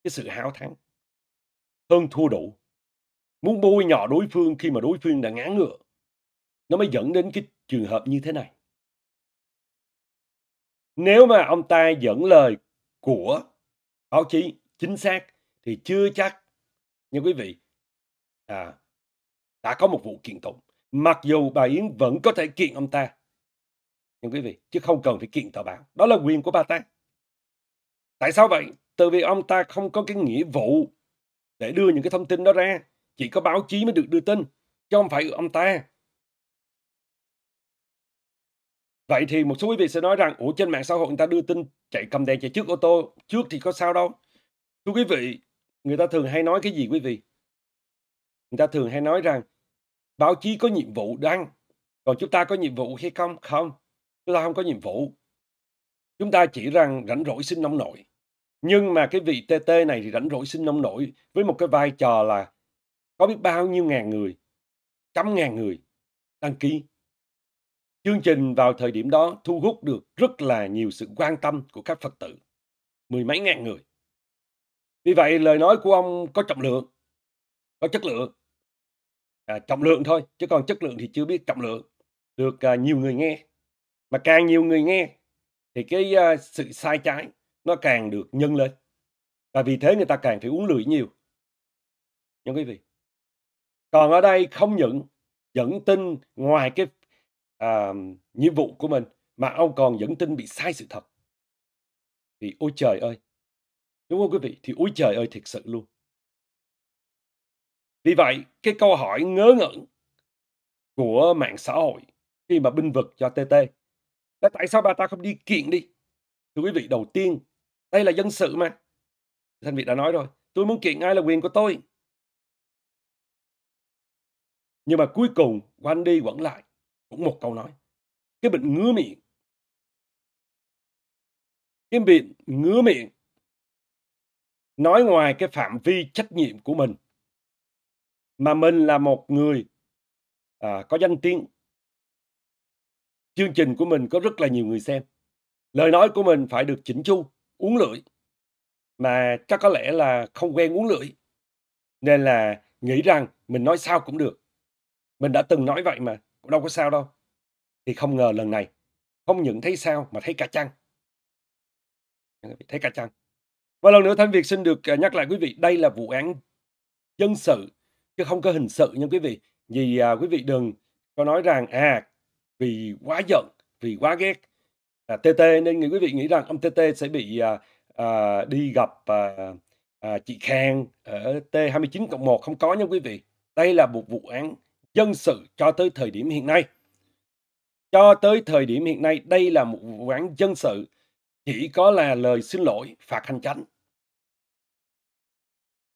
Cái sự hao thắng. Hơn thua đủ. Muốn bôi nhỏ đối phương khi mà đối phương đã ngã ngựa. Nó mới dẫn đến cái trường hợp như thế này. Nếu mà ông ta dẫn lời của báo chí chính xác thì chưa chắc như quý vị à, đã có một vụ kiện tụng mặc dù bà Yến vẫn có thể kiện ông ta nhưng quý vị chứ không cần phải kiện tòa báo đó là quyền của bà ta tại sao vậy từ vì ông ta không có cái nghĩa vụ để đưa những cái thông tin đó ra chỉ có báo chí mới được đưa tin chứ không phải ông ta vậy thì một số quý vị sẽ nói rằng ủa trên mạng xã hội người ta đưa tin chạy cầm đèn chạy trước ô tô trước thì có sao đâu thưa quý vị người ta thường hay nói cái gì quý vị người ta thường hay nói rằng báo chí có nhiệm vụ đăng còn chúng ta có nhiệm vụ hay không không chúng ta không có nhiệm vụ chúng ta chỉ rằng rảnh rỗi xin nông nổi nhưng mà cái vị TT này thì rảnh rỗi xin nông nổi với một cái vai trò là có biết bao nhiêu ngàn người trăm ngàn người đăng ký chương trình vào thời điểm đó thu hút được rất là nhiều sự quan tâm của các phật tử mười mấy ngàn người vì vậy lời nói của ông có trọng lượng có chất lượng à, trọng lượng thôi chứ còn chất lượng thì chưa biết trọng lượng được à, nhiều người nghe mà càng nhiều người nghe thì cái uh, sự sai trái nó càng được nhân lên và vì thế người ta càng phải uống lưỡi nhiều những quý vị còn ở đây không những dẫn tin ngoài cái uh, nhiệm vụ của mình mà ông còn dẫn tin bị sai sự thật thì ôi trời ơi đúng không quý vị thì ôi trời ơi thiệt sự luôn vì vậy cái câu hỏi ngớ ngẩn của mạng xã hội khi mà binh vực cho TT là tại sao bà ta không đi kiện đi thưa quý vị đầu tiên đây là dân sự mà thanh việt đã nói rồi tôi muốn kiện ai là quyền của tôi nhưng mà cuối cùng quanh đi quẩn lại cũng một câu nói cái bệnh ngứa miệng cái bệnh ngứa miệng nói ngoài cái phạm vi trách nhiệm của mình mà mình là một người à, có danh tiếng chương trình của mình có rất là nhiều người xem lời nói của mình phải được chỉnh chu uống lưỡi mà chắc có lẽ là không quen uống lưỡi nên là nghĩ rằng mình nói sao cũng được mình đã từng nói vậy mà cũng đâu có sao đâu thì không ngờ lần này không những thấy sao mà thấy cả chăng thấy cả chăng và lần nữa Thanh Việt xin được à, nhắc lại quý vị đây là vụ án dân sự chứ không có hình sự nha quý vị vì à, quý vị đừng có nói rằng à vì quá giận vì quá ghét à, TT nên người quý vị nghĩ rằng ông TT sẽ bị à, à, đi gặp à, à, chị Khang ở T29 cộng một không có nha quý vị đây là một vụ án dân sự cho tới thời điểm hiện nay cho tới thời điểm hiện nay đây là một vụ án dân sự chỉ có là lời xin lỗi phạt hành chánh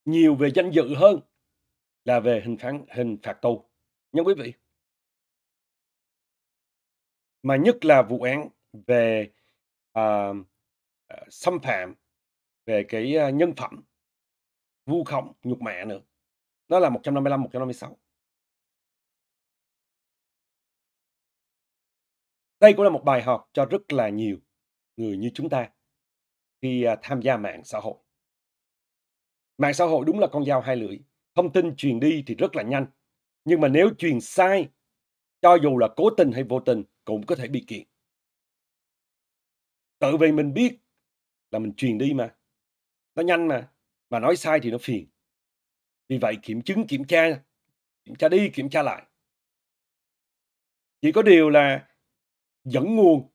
nhiều về danh dự hơn là về hình phán hình phạt tù nhưng quý vị mà nhất là vụ án về uh, xâm phạm về cái ờ, nhân phẩm vu khống nhục mạ nữa đó là 155 156 đây cũng là một bài học cho rất là nhiều người như chúng ta khi tham gia mạng xã hội mạng xã hội đúng là con dao hai lưỡi thông tin truyền đi thì rất là nhanh nhưng mà nếu truyền sai cho dù là cố tình hay vô tình cũng có thể bị kiện tự vì mình biết là mình truyền đi mà nó nhanh mà mà nói sai thì nó phiền vì vậy kiểm chứng kiểm tra kiểm tra đi kiểm tra lại chỉ có điều là dẫn nguồn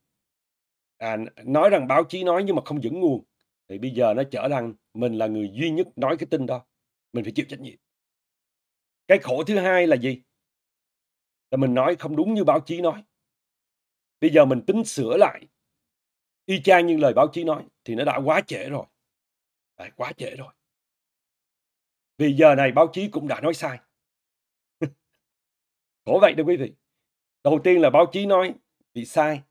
à, nói rằng báo chí nói nhưng mà không dẫn nguồn thì bây giờ nó trở thành mình là người duy nhất nói cái tin đó mình phải chịu trách nhiệm cái khổ thứ hai là gì là mình nói không đúng như báo chí nói bây giờ mình tính sửa lại y chang như lời báo chí nói thì nó đã quá trễ rồi đã quá trễ rồi vì giờ này báo chí cũng đã nói sai có vậy đó quý vị đầu tiên là báo chí nói bị sai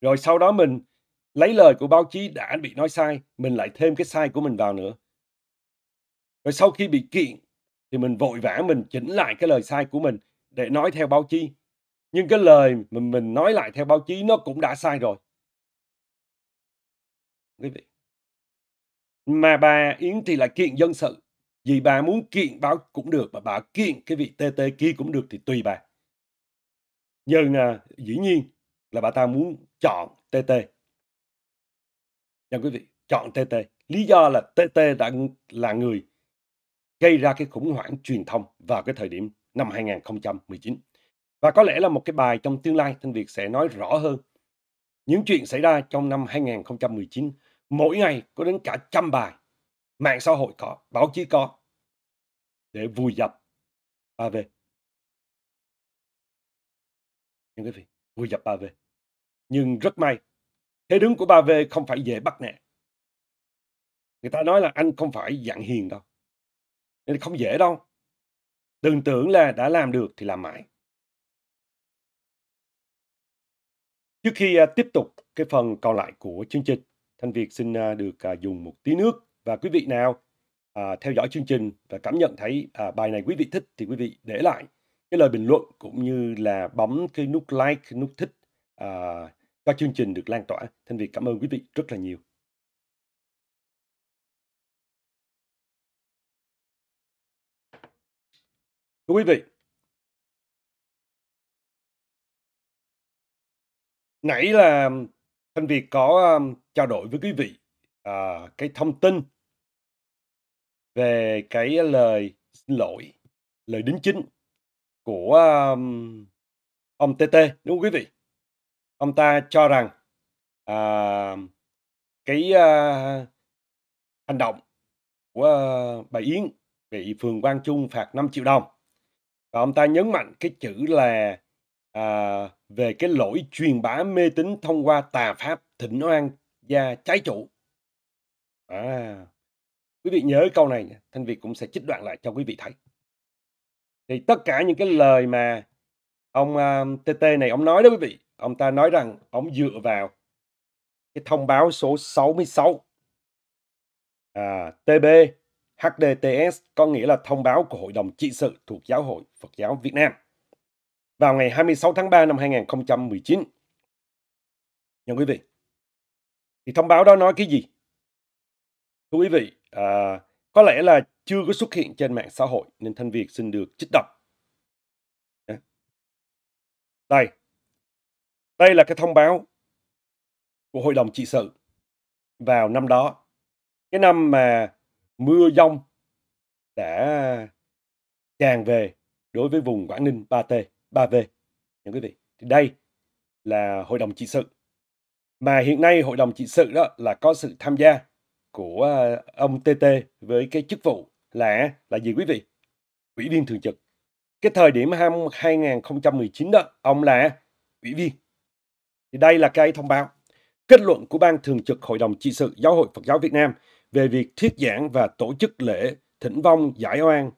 rồi sau đó mình lấy lời của báo chí đã bị nói sai mình lại thêm cái sai của mình vào nữa rồi sau khi bị kiện thì mình vội vã mình chỉnh lại cái lời sai của mình để nói theo báo chí nhưng cái lời mà mình nói lại theo báo chí nó cũng đã sai rồi quý vị mà bà Yến thì lại kiện dân sự vì bà muốn kiện báo cũng được và bà kiện cái vị TT kia cũng được thì tùy bà nhưng à, dĩ nhiên là bà ta muốn chọn TT nha quý vị chọn TT lý do là TT đã là người gây ra cái khủng hoảng truyền thông vào cái thời điểm năm 2019. Và có lẽ là một cái bài trong tương lai Thanh Việt sẽ nói rõ hơn những chuyện xảy ra trong năm 2019. Mỗi ngày có đến cả trăm bài. Mạng xã hội có, báo chí có. Để vùi dập ba về Những quý vị, vùi dập ba về Nhưng rất may, thế đứng của ba về không phải dễ bắt nạt. Người ta nói là anh không phải dạng hiền đâu. Nên không dễ đâu Đừng tưởng là đã làm được thì làm mãi. Trước khi à, tiếp tục cái phần còn lại của chương trình, Thanh Việt xin à, được à, dùng một tí nước và quý vị nào à, theo dõi chương trình và cảm nhận thấy à, bài này quý vị thích thì quý vị để lại cái lời bình luận cũng như là bấm cái nút like, nút thích à, cho chương trình được lan tỏa. Thanh Việt cảm ơn quý vị rất là nhiều. Thưa quý vị, nãy là Thanh Việt có um, trao đổi với quý vị uh, cái thông tin về cái lời xin lỗi, lời đính chính của um, ông TT đúng không quý vị? Ông ta cho rằng uh, cái uh, hành động của uh, bà Yến bị phường Quang Trung phạt 5 triệu đồng và ông ta nhấn mạnh cái chữ là à, về cái lỗi truyền bá mê tín thông qua tà pháp thịnh oan và trái chủ à quý vị nhớ câu này nhé. thanh việt cũng sẽ trích đoạn lại cho quý vị thấy thì tất cả những cái lời mà ông uh, à, tt này ông nói đó quý vị ông ta nói rằng ông dựa vào cái thông báo số 66 à, tb HDTS có nghĩa là thông báo của Hội đồng Trị sự thuộc Giáo hội Phật giáo Việt Nam vào ngày 26 tháng 3 năm 2019. Nha quý vị, thì thông báo đó nói cái gì? Thưa quý vị, à, có lẽ là chưa có xuất hiện trên mạng xã hội nên Thanh Việt xin được trích đọc. Đây, đây là cái thông báo của Hội đồng Trị sự vào năm đó. Cái năm mà mưa dông đã tràn về đối với vùng Quảng Ninh 3T, 3V. Những quý vị, thì đây là hội đồng trị sự. Mà hiện nay hội đồng trị sự đó là có sự tham gia của ờ, ông TT với cái chức vụ là là gì quý vị? Ủy viên thường trực. Cái thời điểm năm 2019 đó, ông là ủy viên. Thì đây là cái thông báo kết luận của ban thường trực Hội đồng trị sự Giáo hội Phật giáo Việt Nam về việc thuyết giảng và tổ chức lễ thỉnh vong giải oan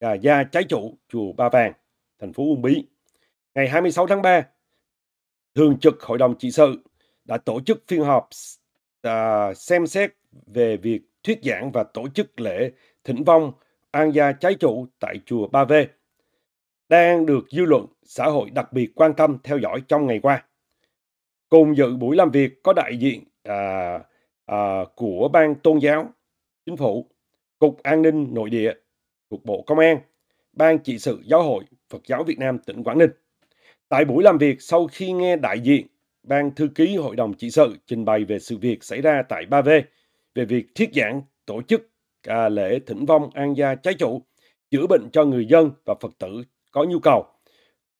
à, gia trái chủ chùa Ba Vàng, thành phố Uông Bí. Ngày 26 tháng 3, Thường trực Hội đồng trị sự đã tổ chức phiên họp à, xem xét về việc thuyết giảng và tổ chức lễ thỉnh vong an gia trái chủ tại chùa Ba V đang được dư luận xã hội đặc biệt quan tâm theo dõi trong ngày qua. Cùng dự buổi làm việc có đại diện à, à, của ban tôn giáo, chính phủ, cục an ninh nội địa, thuộc bộ công an, ban trị sự giáo hội Phật giáo Việt Nam tỉnh Quảng Ninh. Tại buổi làm việc sau khi nghe đại diện ban thư ký hội đồng trị sự trình bày về sự việc xảy ra tại Ba V về việc thiết giảng tổ chức à, lễ thỉnh vong an gia trái chủ chữa bệnh cho người dân và Phật tử có nhu cầu.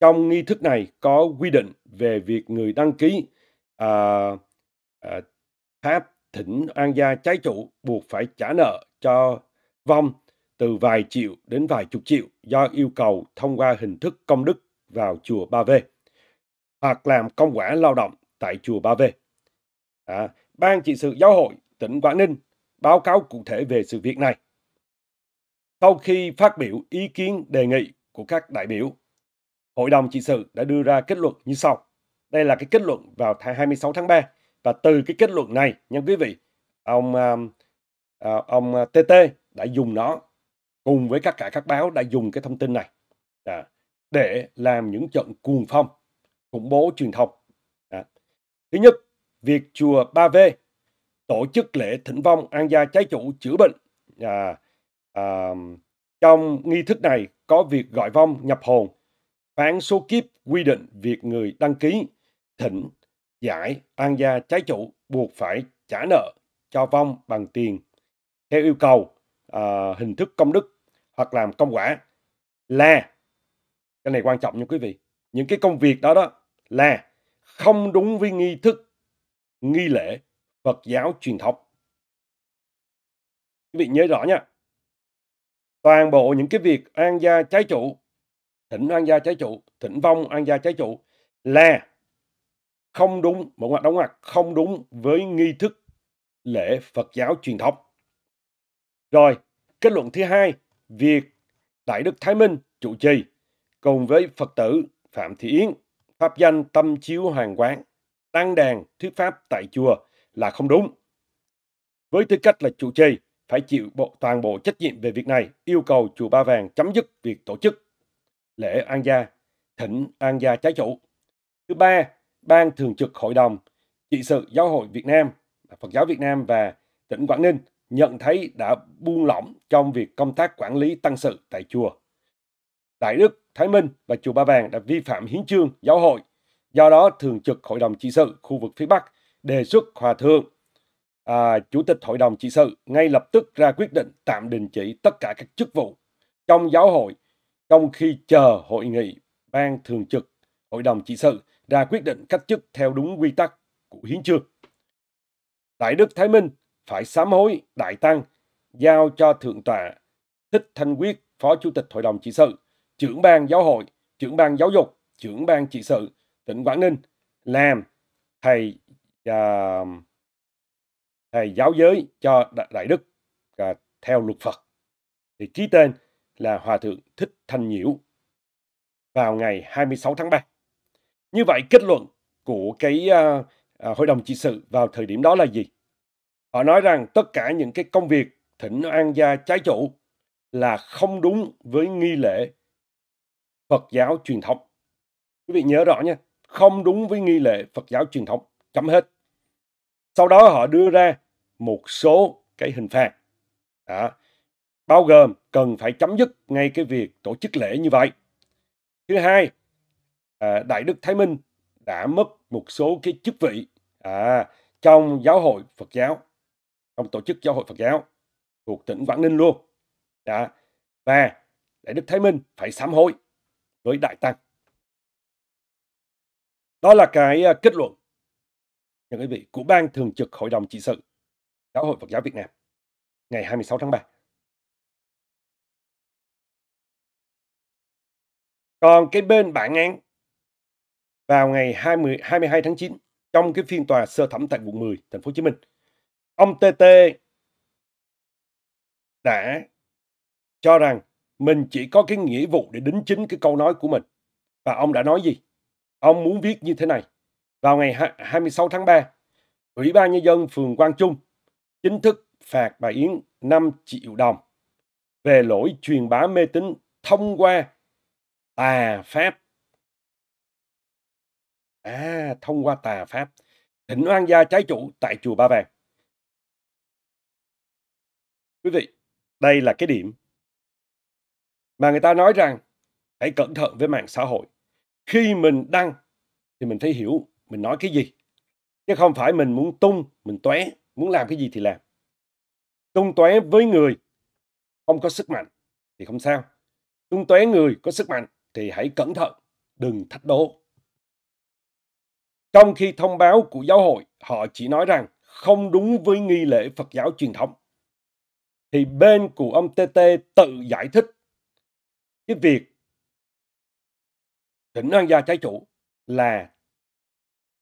Trong nghi thức này có quy định về việc người đăng ký à, à, tháp thỉnh An gia trái chủ buộc phải trả nợ cho Vong từ vài triệu đến vài chục triệu do yêu cầu thông qua hình thức công đức vào chùa Ba Vê hoặc làm công quả lao động tại chùa Ba Vê. À, Ban trị sự giáo hội tỉnh Quảng Ninh báo cáo cụ thể về sự việc này. Sau khi phát biểu ý kiến đề nghị của các đại biểu, Hội đồng trị sự đã đưa ra kết luận như sau. Đây là cái kết luận vào tháng 26 tháng 3 và từ cái kết luận này nha quý vị ông um, à, ông TT à, đã dùng nó cùng với các cả các báo đã dùng cái thông tin này à, để làm những trận cuồng phong khủng bố truyền thông thứ nhất việc chùa Ba V tổ chức lễ thỉnh vong an gia trái chủ chữa bệnh à, à, trong nghi thức này có việc gọi vong nhập hồn phán số kiếp quy định việc người đăng ký thỉnh giải an gia trái chủ buộc phải trả nợ cho vong bằng tiền theo yêu cầu à, hình thức công đức hoặc làm công quả là cái này quan trọng nha quý vị những cái công việc đó đó là không đúng với nghi thức nghi lễ Phật giáo truyền thống quý vị nhớ rõ nha toàn bộ những cái việc an gia trái chủ thỉnh an gia trái chủ thỉnh vong an gia trái chủ là không đúng một hoạt động ngoặt không đúng với nghi thức lễ Phật giáo truyền thống. Rồi, kết luận thứ hai, việc Đại Đức Thái Minh trụ trì cùng với Phật tử Phạm Thị Yến pháp danh Tâm Chiếu Hoàng Quán đăng đàn thuyết pháp tại chùa là không đúng. Với tư cách là chủ trì, phải chịu bộ, toàn bộ trách nhiệm về việc này, yêu cầu chùa Ba Vàng chấm dứt việc tổ chức lễ an gia, thỉnh an gia trái chủ. Thứ ba, Ban Thường trực Hội đồng Trị sự Giáo hội Việt Nam, Phật giáo Việt Nam và tỉnh Quảng Ninh nhận thấy đã buông lỏng trong việc công tác quản lý tăng sự tại chùa. Đại Đức, Thái Minh và Chùa Ba Vàng đã vi phạm hiến trương giáo hội. Do đó, Thường trực Hội đồng Trị sự khu vực phía Bắc đề xuất Hòa Thượng, à, Chủ tịch Hội đồng Trị sự ngay lập tức ra quyết định tạm đình chỉ tất cả các chức vụ trong giáo hội trong khi chờ hội nghị ban thường trực Hội đồng Trị sự ra quyết định cách chức theo đúng quy tắc của hiến chương. Đại đức Thái Minh phải sám hối đại tăng giao cho thượng tọa Thích Thanh Quyết, Phó Chủ tịch Hội đồng trị sự, trưởng ban giáo hội, trưởng ban giáo dục, trưởng ban trị sự tỉnh Quảng Ninh làm thầy uh, thầy giáo giới cho đại đức uh, theo luật Phật. Thì ký tên là Hòa thượng Thích Thanh Nhiễu vào ngày 26 tháng 3. Như vậy kết luận của cái à, à, hội đồng trị sự vào thời điểm đó là gì? Họ nói rằng tất cả những cái công việc thỉnh an gia trái chủ là không đúng với nghi lễ Phật giáo truyền thống. Quý vị nhớ rõ nha, không đúng với nghi lễ Phật giáo truyền thống, chấm hết. Sau đó họ đưa ra một số cái hình phạt. Đó. Bao gồm cần phải chấm dứt ngay cái việc tổ chức lễ như vậy. Thứ hai, Ờ, Đại Đức Thái Minh đã mất một số cái chức vị à, trong giáo hội Phật giáo, trong tổ chức giáo hội Phật giáo thuộc tỉnh Quảng Ninh luôn. Đã. Và Đại Đức Thái Minh phải sám hối với Đại Tăng. Đó là cái à, kết luận, những quý vị, của Ban Thường trực Hội đồng Trị sự Giáo hội Phật giáo Việt Nam ngày 26 tháng 3. Còn cái bên bản án vào ngày 20, 22 tháng 9 trong cái phiên tòa sơ thẩm tại quận 10, thành phố Hồ Chí Minh. Ông TT đã cho rằng mình chỉ có cái nghĩa vụ để đính chính cái câu nói của mình. Và ông đã nói gì? Ông muốn viết như thế này. Vào ngày 26 tháng 3, Ủy ban Nhân dân phường Quang Trung chính thức phạt bà Yến 5 triệu đồng về lỗi truyền bá mê tín thông qua tà pháp À, thông qua tà pháp. Thịnh oan gia trái chủ tại chùa Ba Vàng. Quý vị, đây là cái điểm mà người ta nói rằng hãy cẩn thận với mạng xã hội. Khi mình đăng thì mình phải hiểu mình nói cái gì. Chứ không phải mình muốn tung, mình tóe, muốn làm cái gì thì làm. Tung tóe với người không có sức mạnh thì không sao. Tung tóe người có sức mạnh thì hãy cẩn thận, đừng thách đố. Trong khi thông báo của giáo hội, họ chỉ nói rằng không đúng với nghi lễ Phật giáo truyền thống. Thì bên của ông TT tự giải thích cái việc thỉnh an gia trái chủ là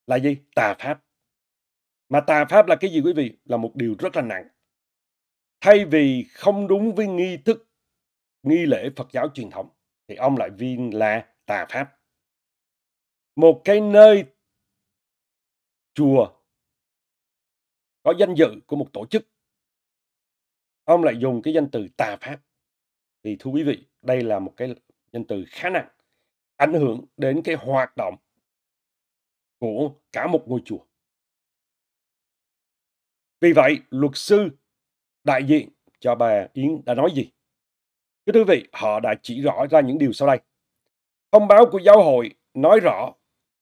là gì? Tà pháp. Mà tà pháp là cái gì quý vị? Là một điều rất là nặng. Thay vì không đúng với nghi thức, nghi lễ Phật giáo truyền thống, thì ông lại viên là tà pháp. Một cái nơi chùa có danh dự của một tổ chức ông lại dùng cái danh từ tà pháp thì thưa quý vị đây là một cái danh từ khá nặng ảnh hưởng đến cái hoạt động của cả một ngôi chùa vì vậy luật sư đại diện cho bà Yến đã nói gì Thưa quý vị, họ đã chỉ rõ ra những điều sau đây. Thông báo của giáo hội nói rõ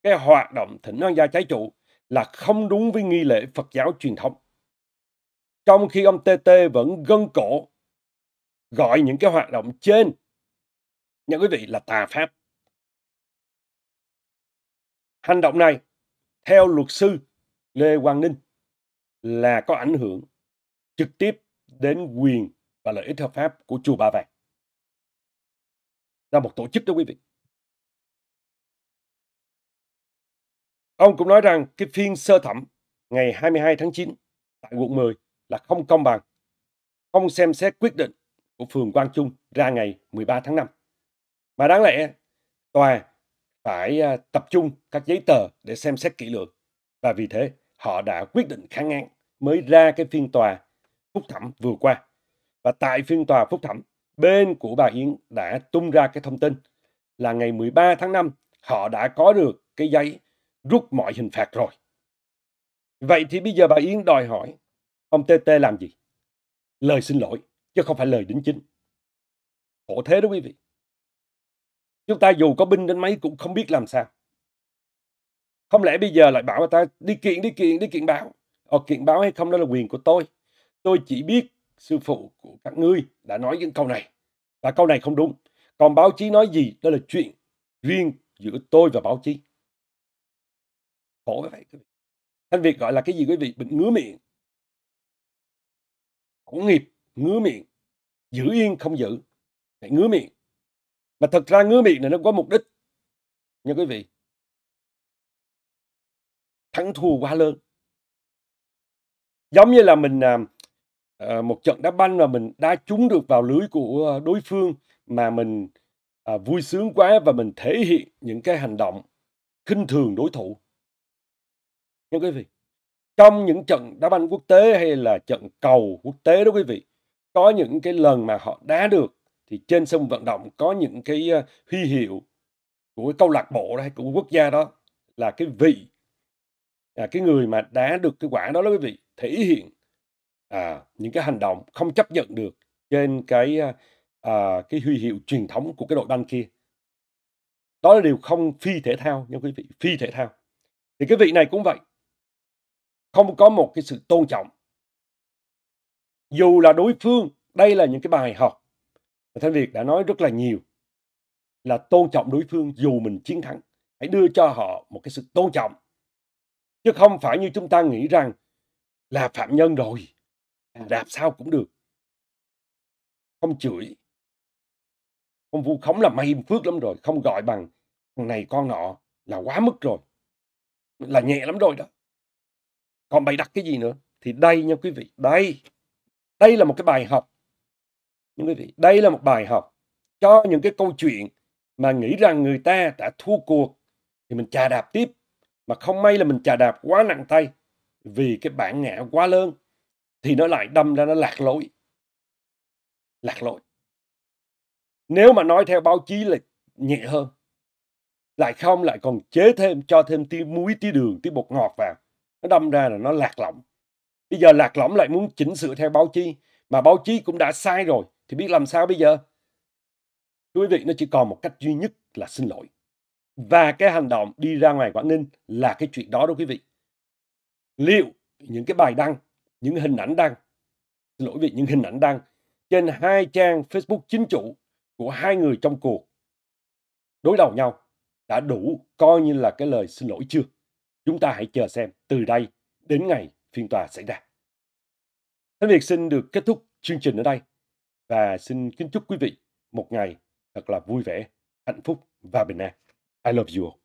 cái hoạt động thỉnh an gia trái chủ là không đúng với nghi lễ Phật giáo truyền thống. Trong khi ông TT vẫn gân cổ gọi những cái hoạt động trên nha quý vị là tà pháp. Hành động này theo luật sư Lê Quang Ninh là có ảnh hưởng trực tiếp đến quyền và lợi ích hợp pháp của chùa Ba Vàng. Là một tổ chức đó quý vị. Ông cũng nói rằng cái phiên sơ thẩm ngày 22 tháng 9 tại quận 10 là không công bằng, không xem xét quyết định của phường Quang Trung ra ngày 13 tháng 5. Mà đáng lẽ tòa phải à, tập trung các giấy tờ để xem xét kỹ lưỡng và vì thế họ đã quyết định kháng án mới ra cái phiên tòa phúc thẩm vừa qua. Và tại phiên tòa phúc thẩm, bên của bà Yến đã tung ra cái thông tin là ngày 13 tháng 5 họ đã có được cái giấy rút mọi hình phạt rồi. Vậy thì bây giờ bà Yến đòi hỏi ông TT làm gì? Lời xin lỗi, chứ không phải lời đính chính. Khổ thế đó quý vị. Chúng ta dù có binh đến mấy cũng không biết làm sao. Không lẽ bây giờ lại bảo người ta đi kiện, đi kiện, đi kiện báo. Ờ, kiện báo hay không đó là quyền của tôi. Tôi chỉ biết sư phụ của các ngươi đã nói những câu này. Và câu này không đúng. Còn báo chí nói gì đó là chuyện riêng giữa tôi và báo chí khổ như vậy quý vị thanh việt gọi là cái gì quý vị bệnh ngứa miệng khổ nghiệp ngứa miệng giữ yên không giữ phải ngứa miệng mà thật ra ngứa miệng này nó có mục đích nha quý vị thắng thua quá lớn giống như là mình à, à một trận đá banh mà mình đã trúng được vào lưới của đối phương mà mình à, vui sướng quá và mình thể hiện những cái hành động khinh thường đối thủ nhưng quý vị trong những trận đá banh quốc tế hay là trận cầu quốc tế đó quý vị có những cái lần mà họ đá được thì trên sân vận động có những cái ờ, huy hiệu của câu lạc bộ đó hay của quốc gia đó là cái vị là cái người mà đá được cái quả đó đó quý vị thể hiện à, những cái hành động không chấp nhận được trên cái ờ, à, cái huy hiệu truyền thống của cái đội banh kia đó là điều không phi thể thao nha quý vị phi thể thao thì cái vị này cũng vậy không có một cái sự tôn trọng dù là đối phương đây là những cái bài học mà thanh việt đã nói rất là nhiều là tôn trọng đối phương dù mình chiến thắng hãy đưa cho họ một cái sự tôn trọng chứ không phải như chúng ta nghĩ rằng là phạm nhân rồi đạp à. sao cũng được không chửi không vu khống là may phước lắm rồi không gọi bằng thằng này con nọ là quá mức rồi là nhẹ lắm rồi đó còn bày đặt cái gì nữa thì đây nha quý vị đây đây là một cái bài học những quý vị đây là một bài học cho những cái câu chuyện mà nghĩ rằng người ta đã thua cuộc thì mình chà đạp tiếp mà không may là mình chà đạp quá nặng tay vì cái bản ngã quá lớn thì nó lại đâm ra nó lạc lối lạc lối nếu mà nói theo báo chí là nhẹ hơn lại không lại còn chế thêm cho thêm tí muối tí đường tí bột ngọt vào nó đâm ra là nó lạc lõng bây giờ lạc lõng lại muốn chỉnh sửa theo báo chí mà báo chí cũng đã sai rồi thì biết làm sao bây giờ quý vị nó chỉ còn một cách duy nhất là xin lỗi và cái hành động đi ra ngoài Quảng Ninh là cái chuyện đó đó quý vị liệu những cái bài đăng những hình ảnh đăng xin lỗi vị những hình ảnh đăng trên hai trang Facebook chính chủ của hai người trong cuộc đối đầu nhau đã đủ coi như là cái lời xin lỗi chưa Chúng ta hãy chờ xem từ đây đến ngày phiên tòa xảy ra. Thánh Việt xin được kết thúc chương trình ở đây và xin kính chúc quý vị một ngày thật là vui vẻ, hạnh phúc và bình an. I love you all.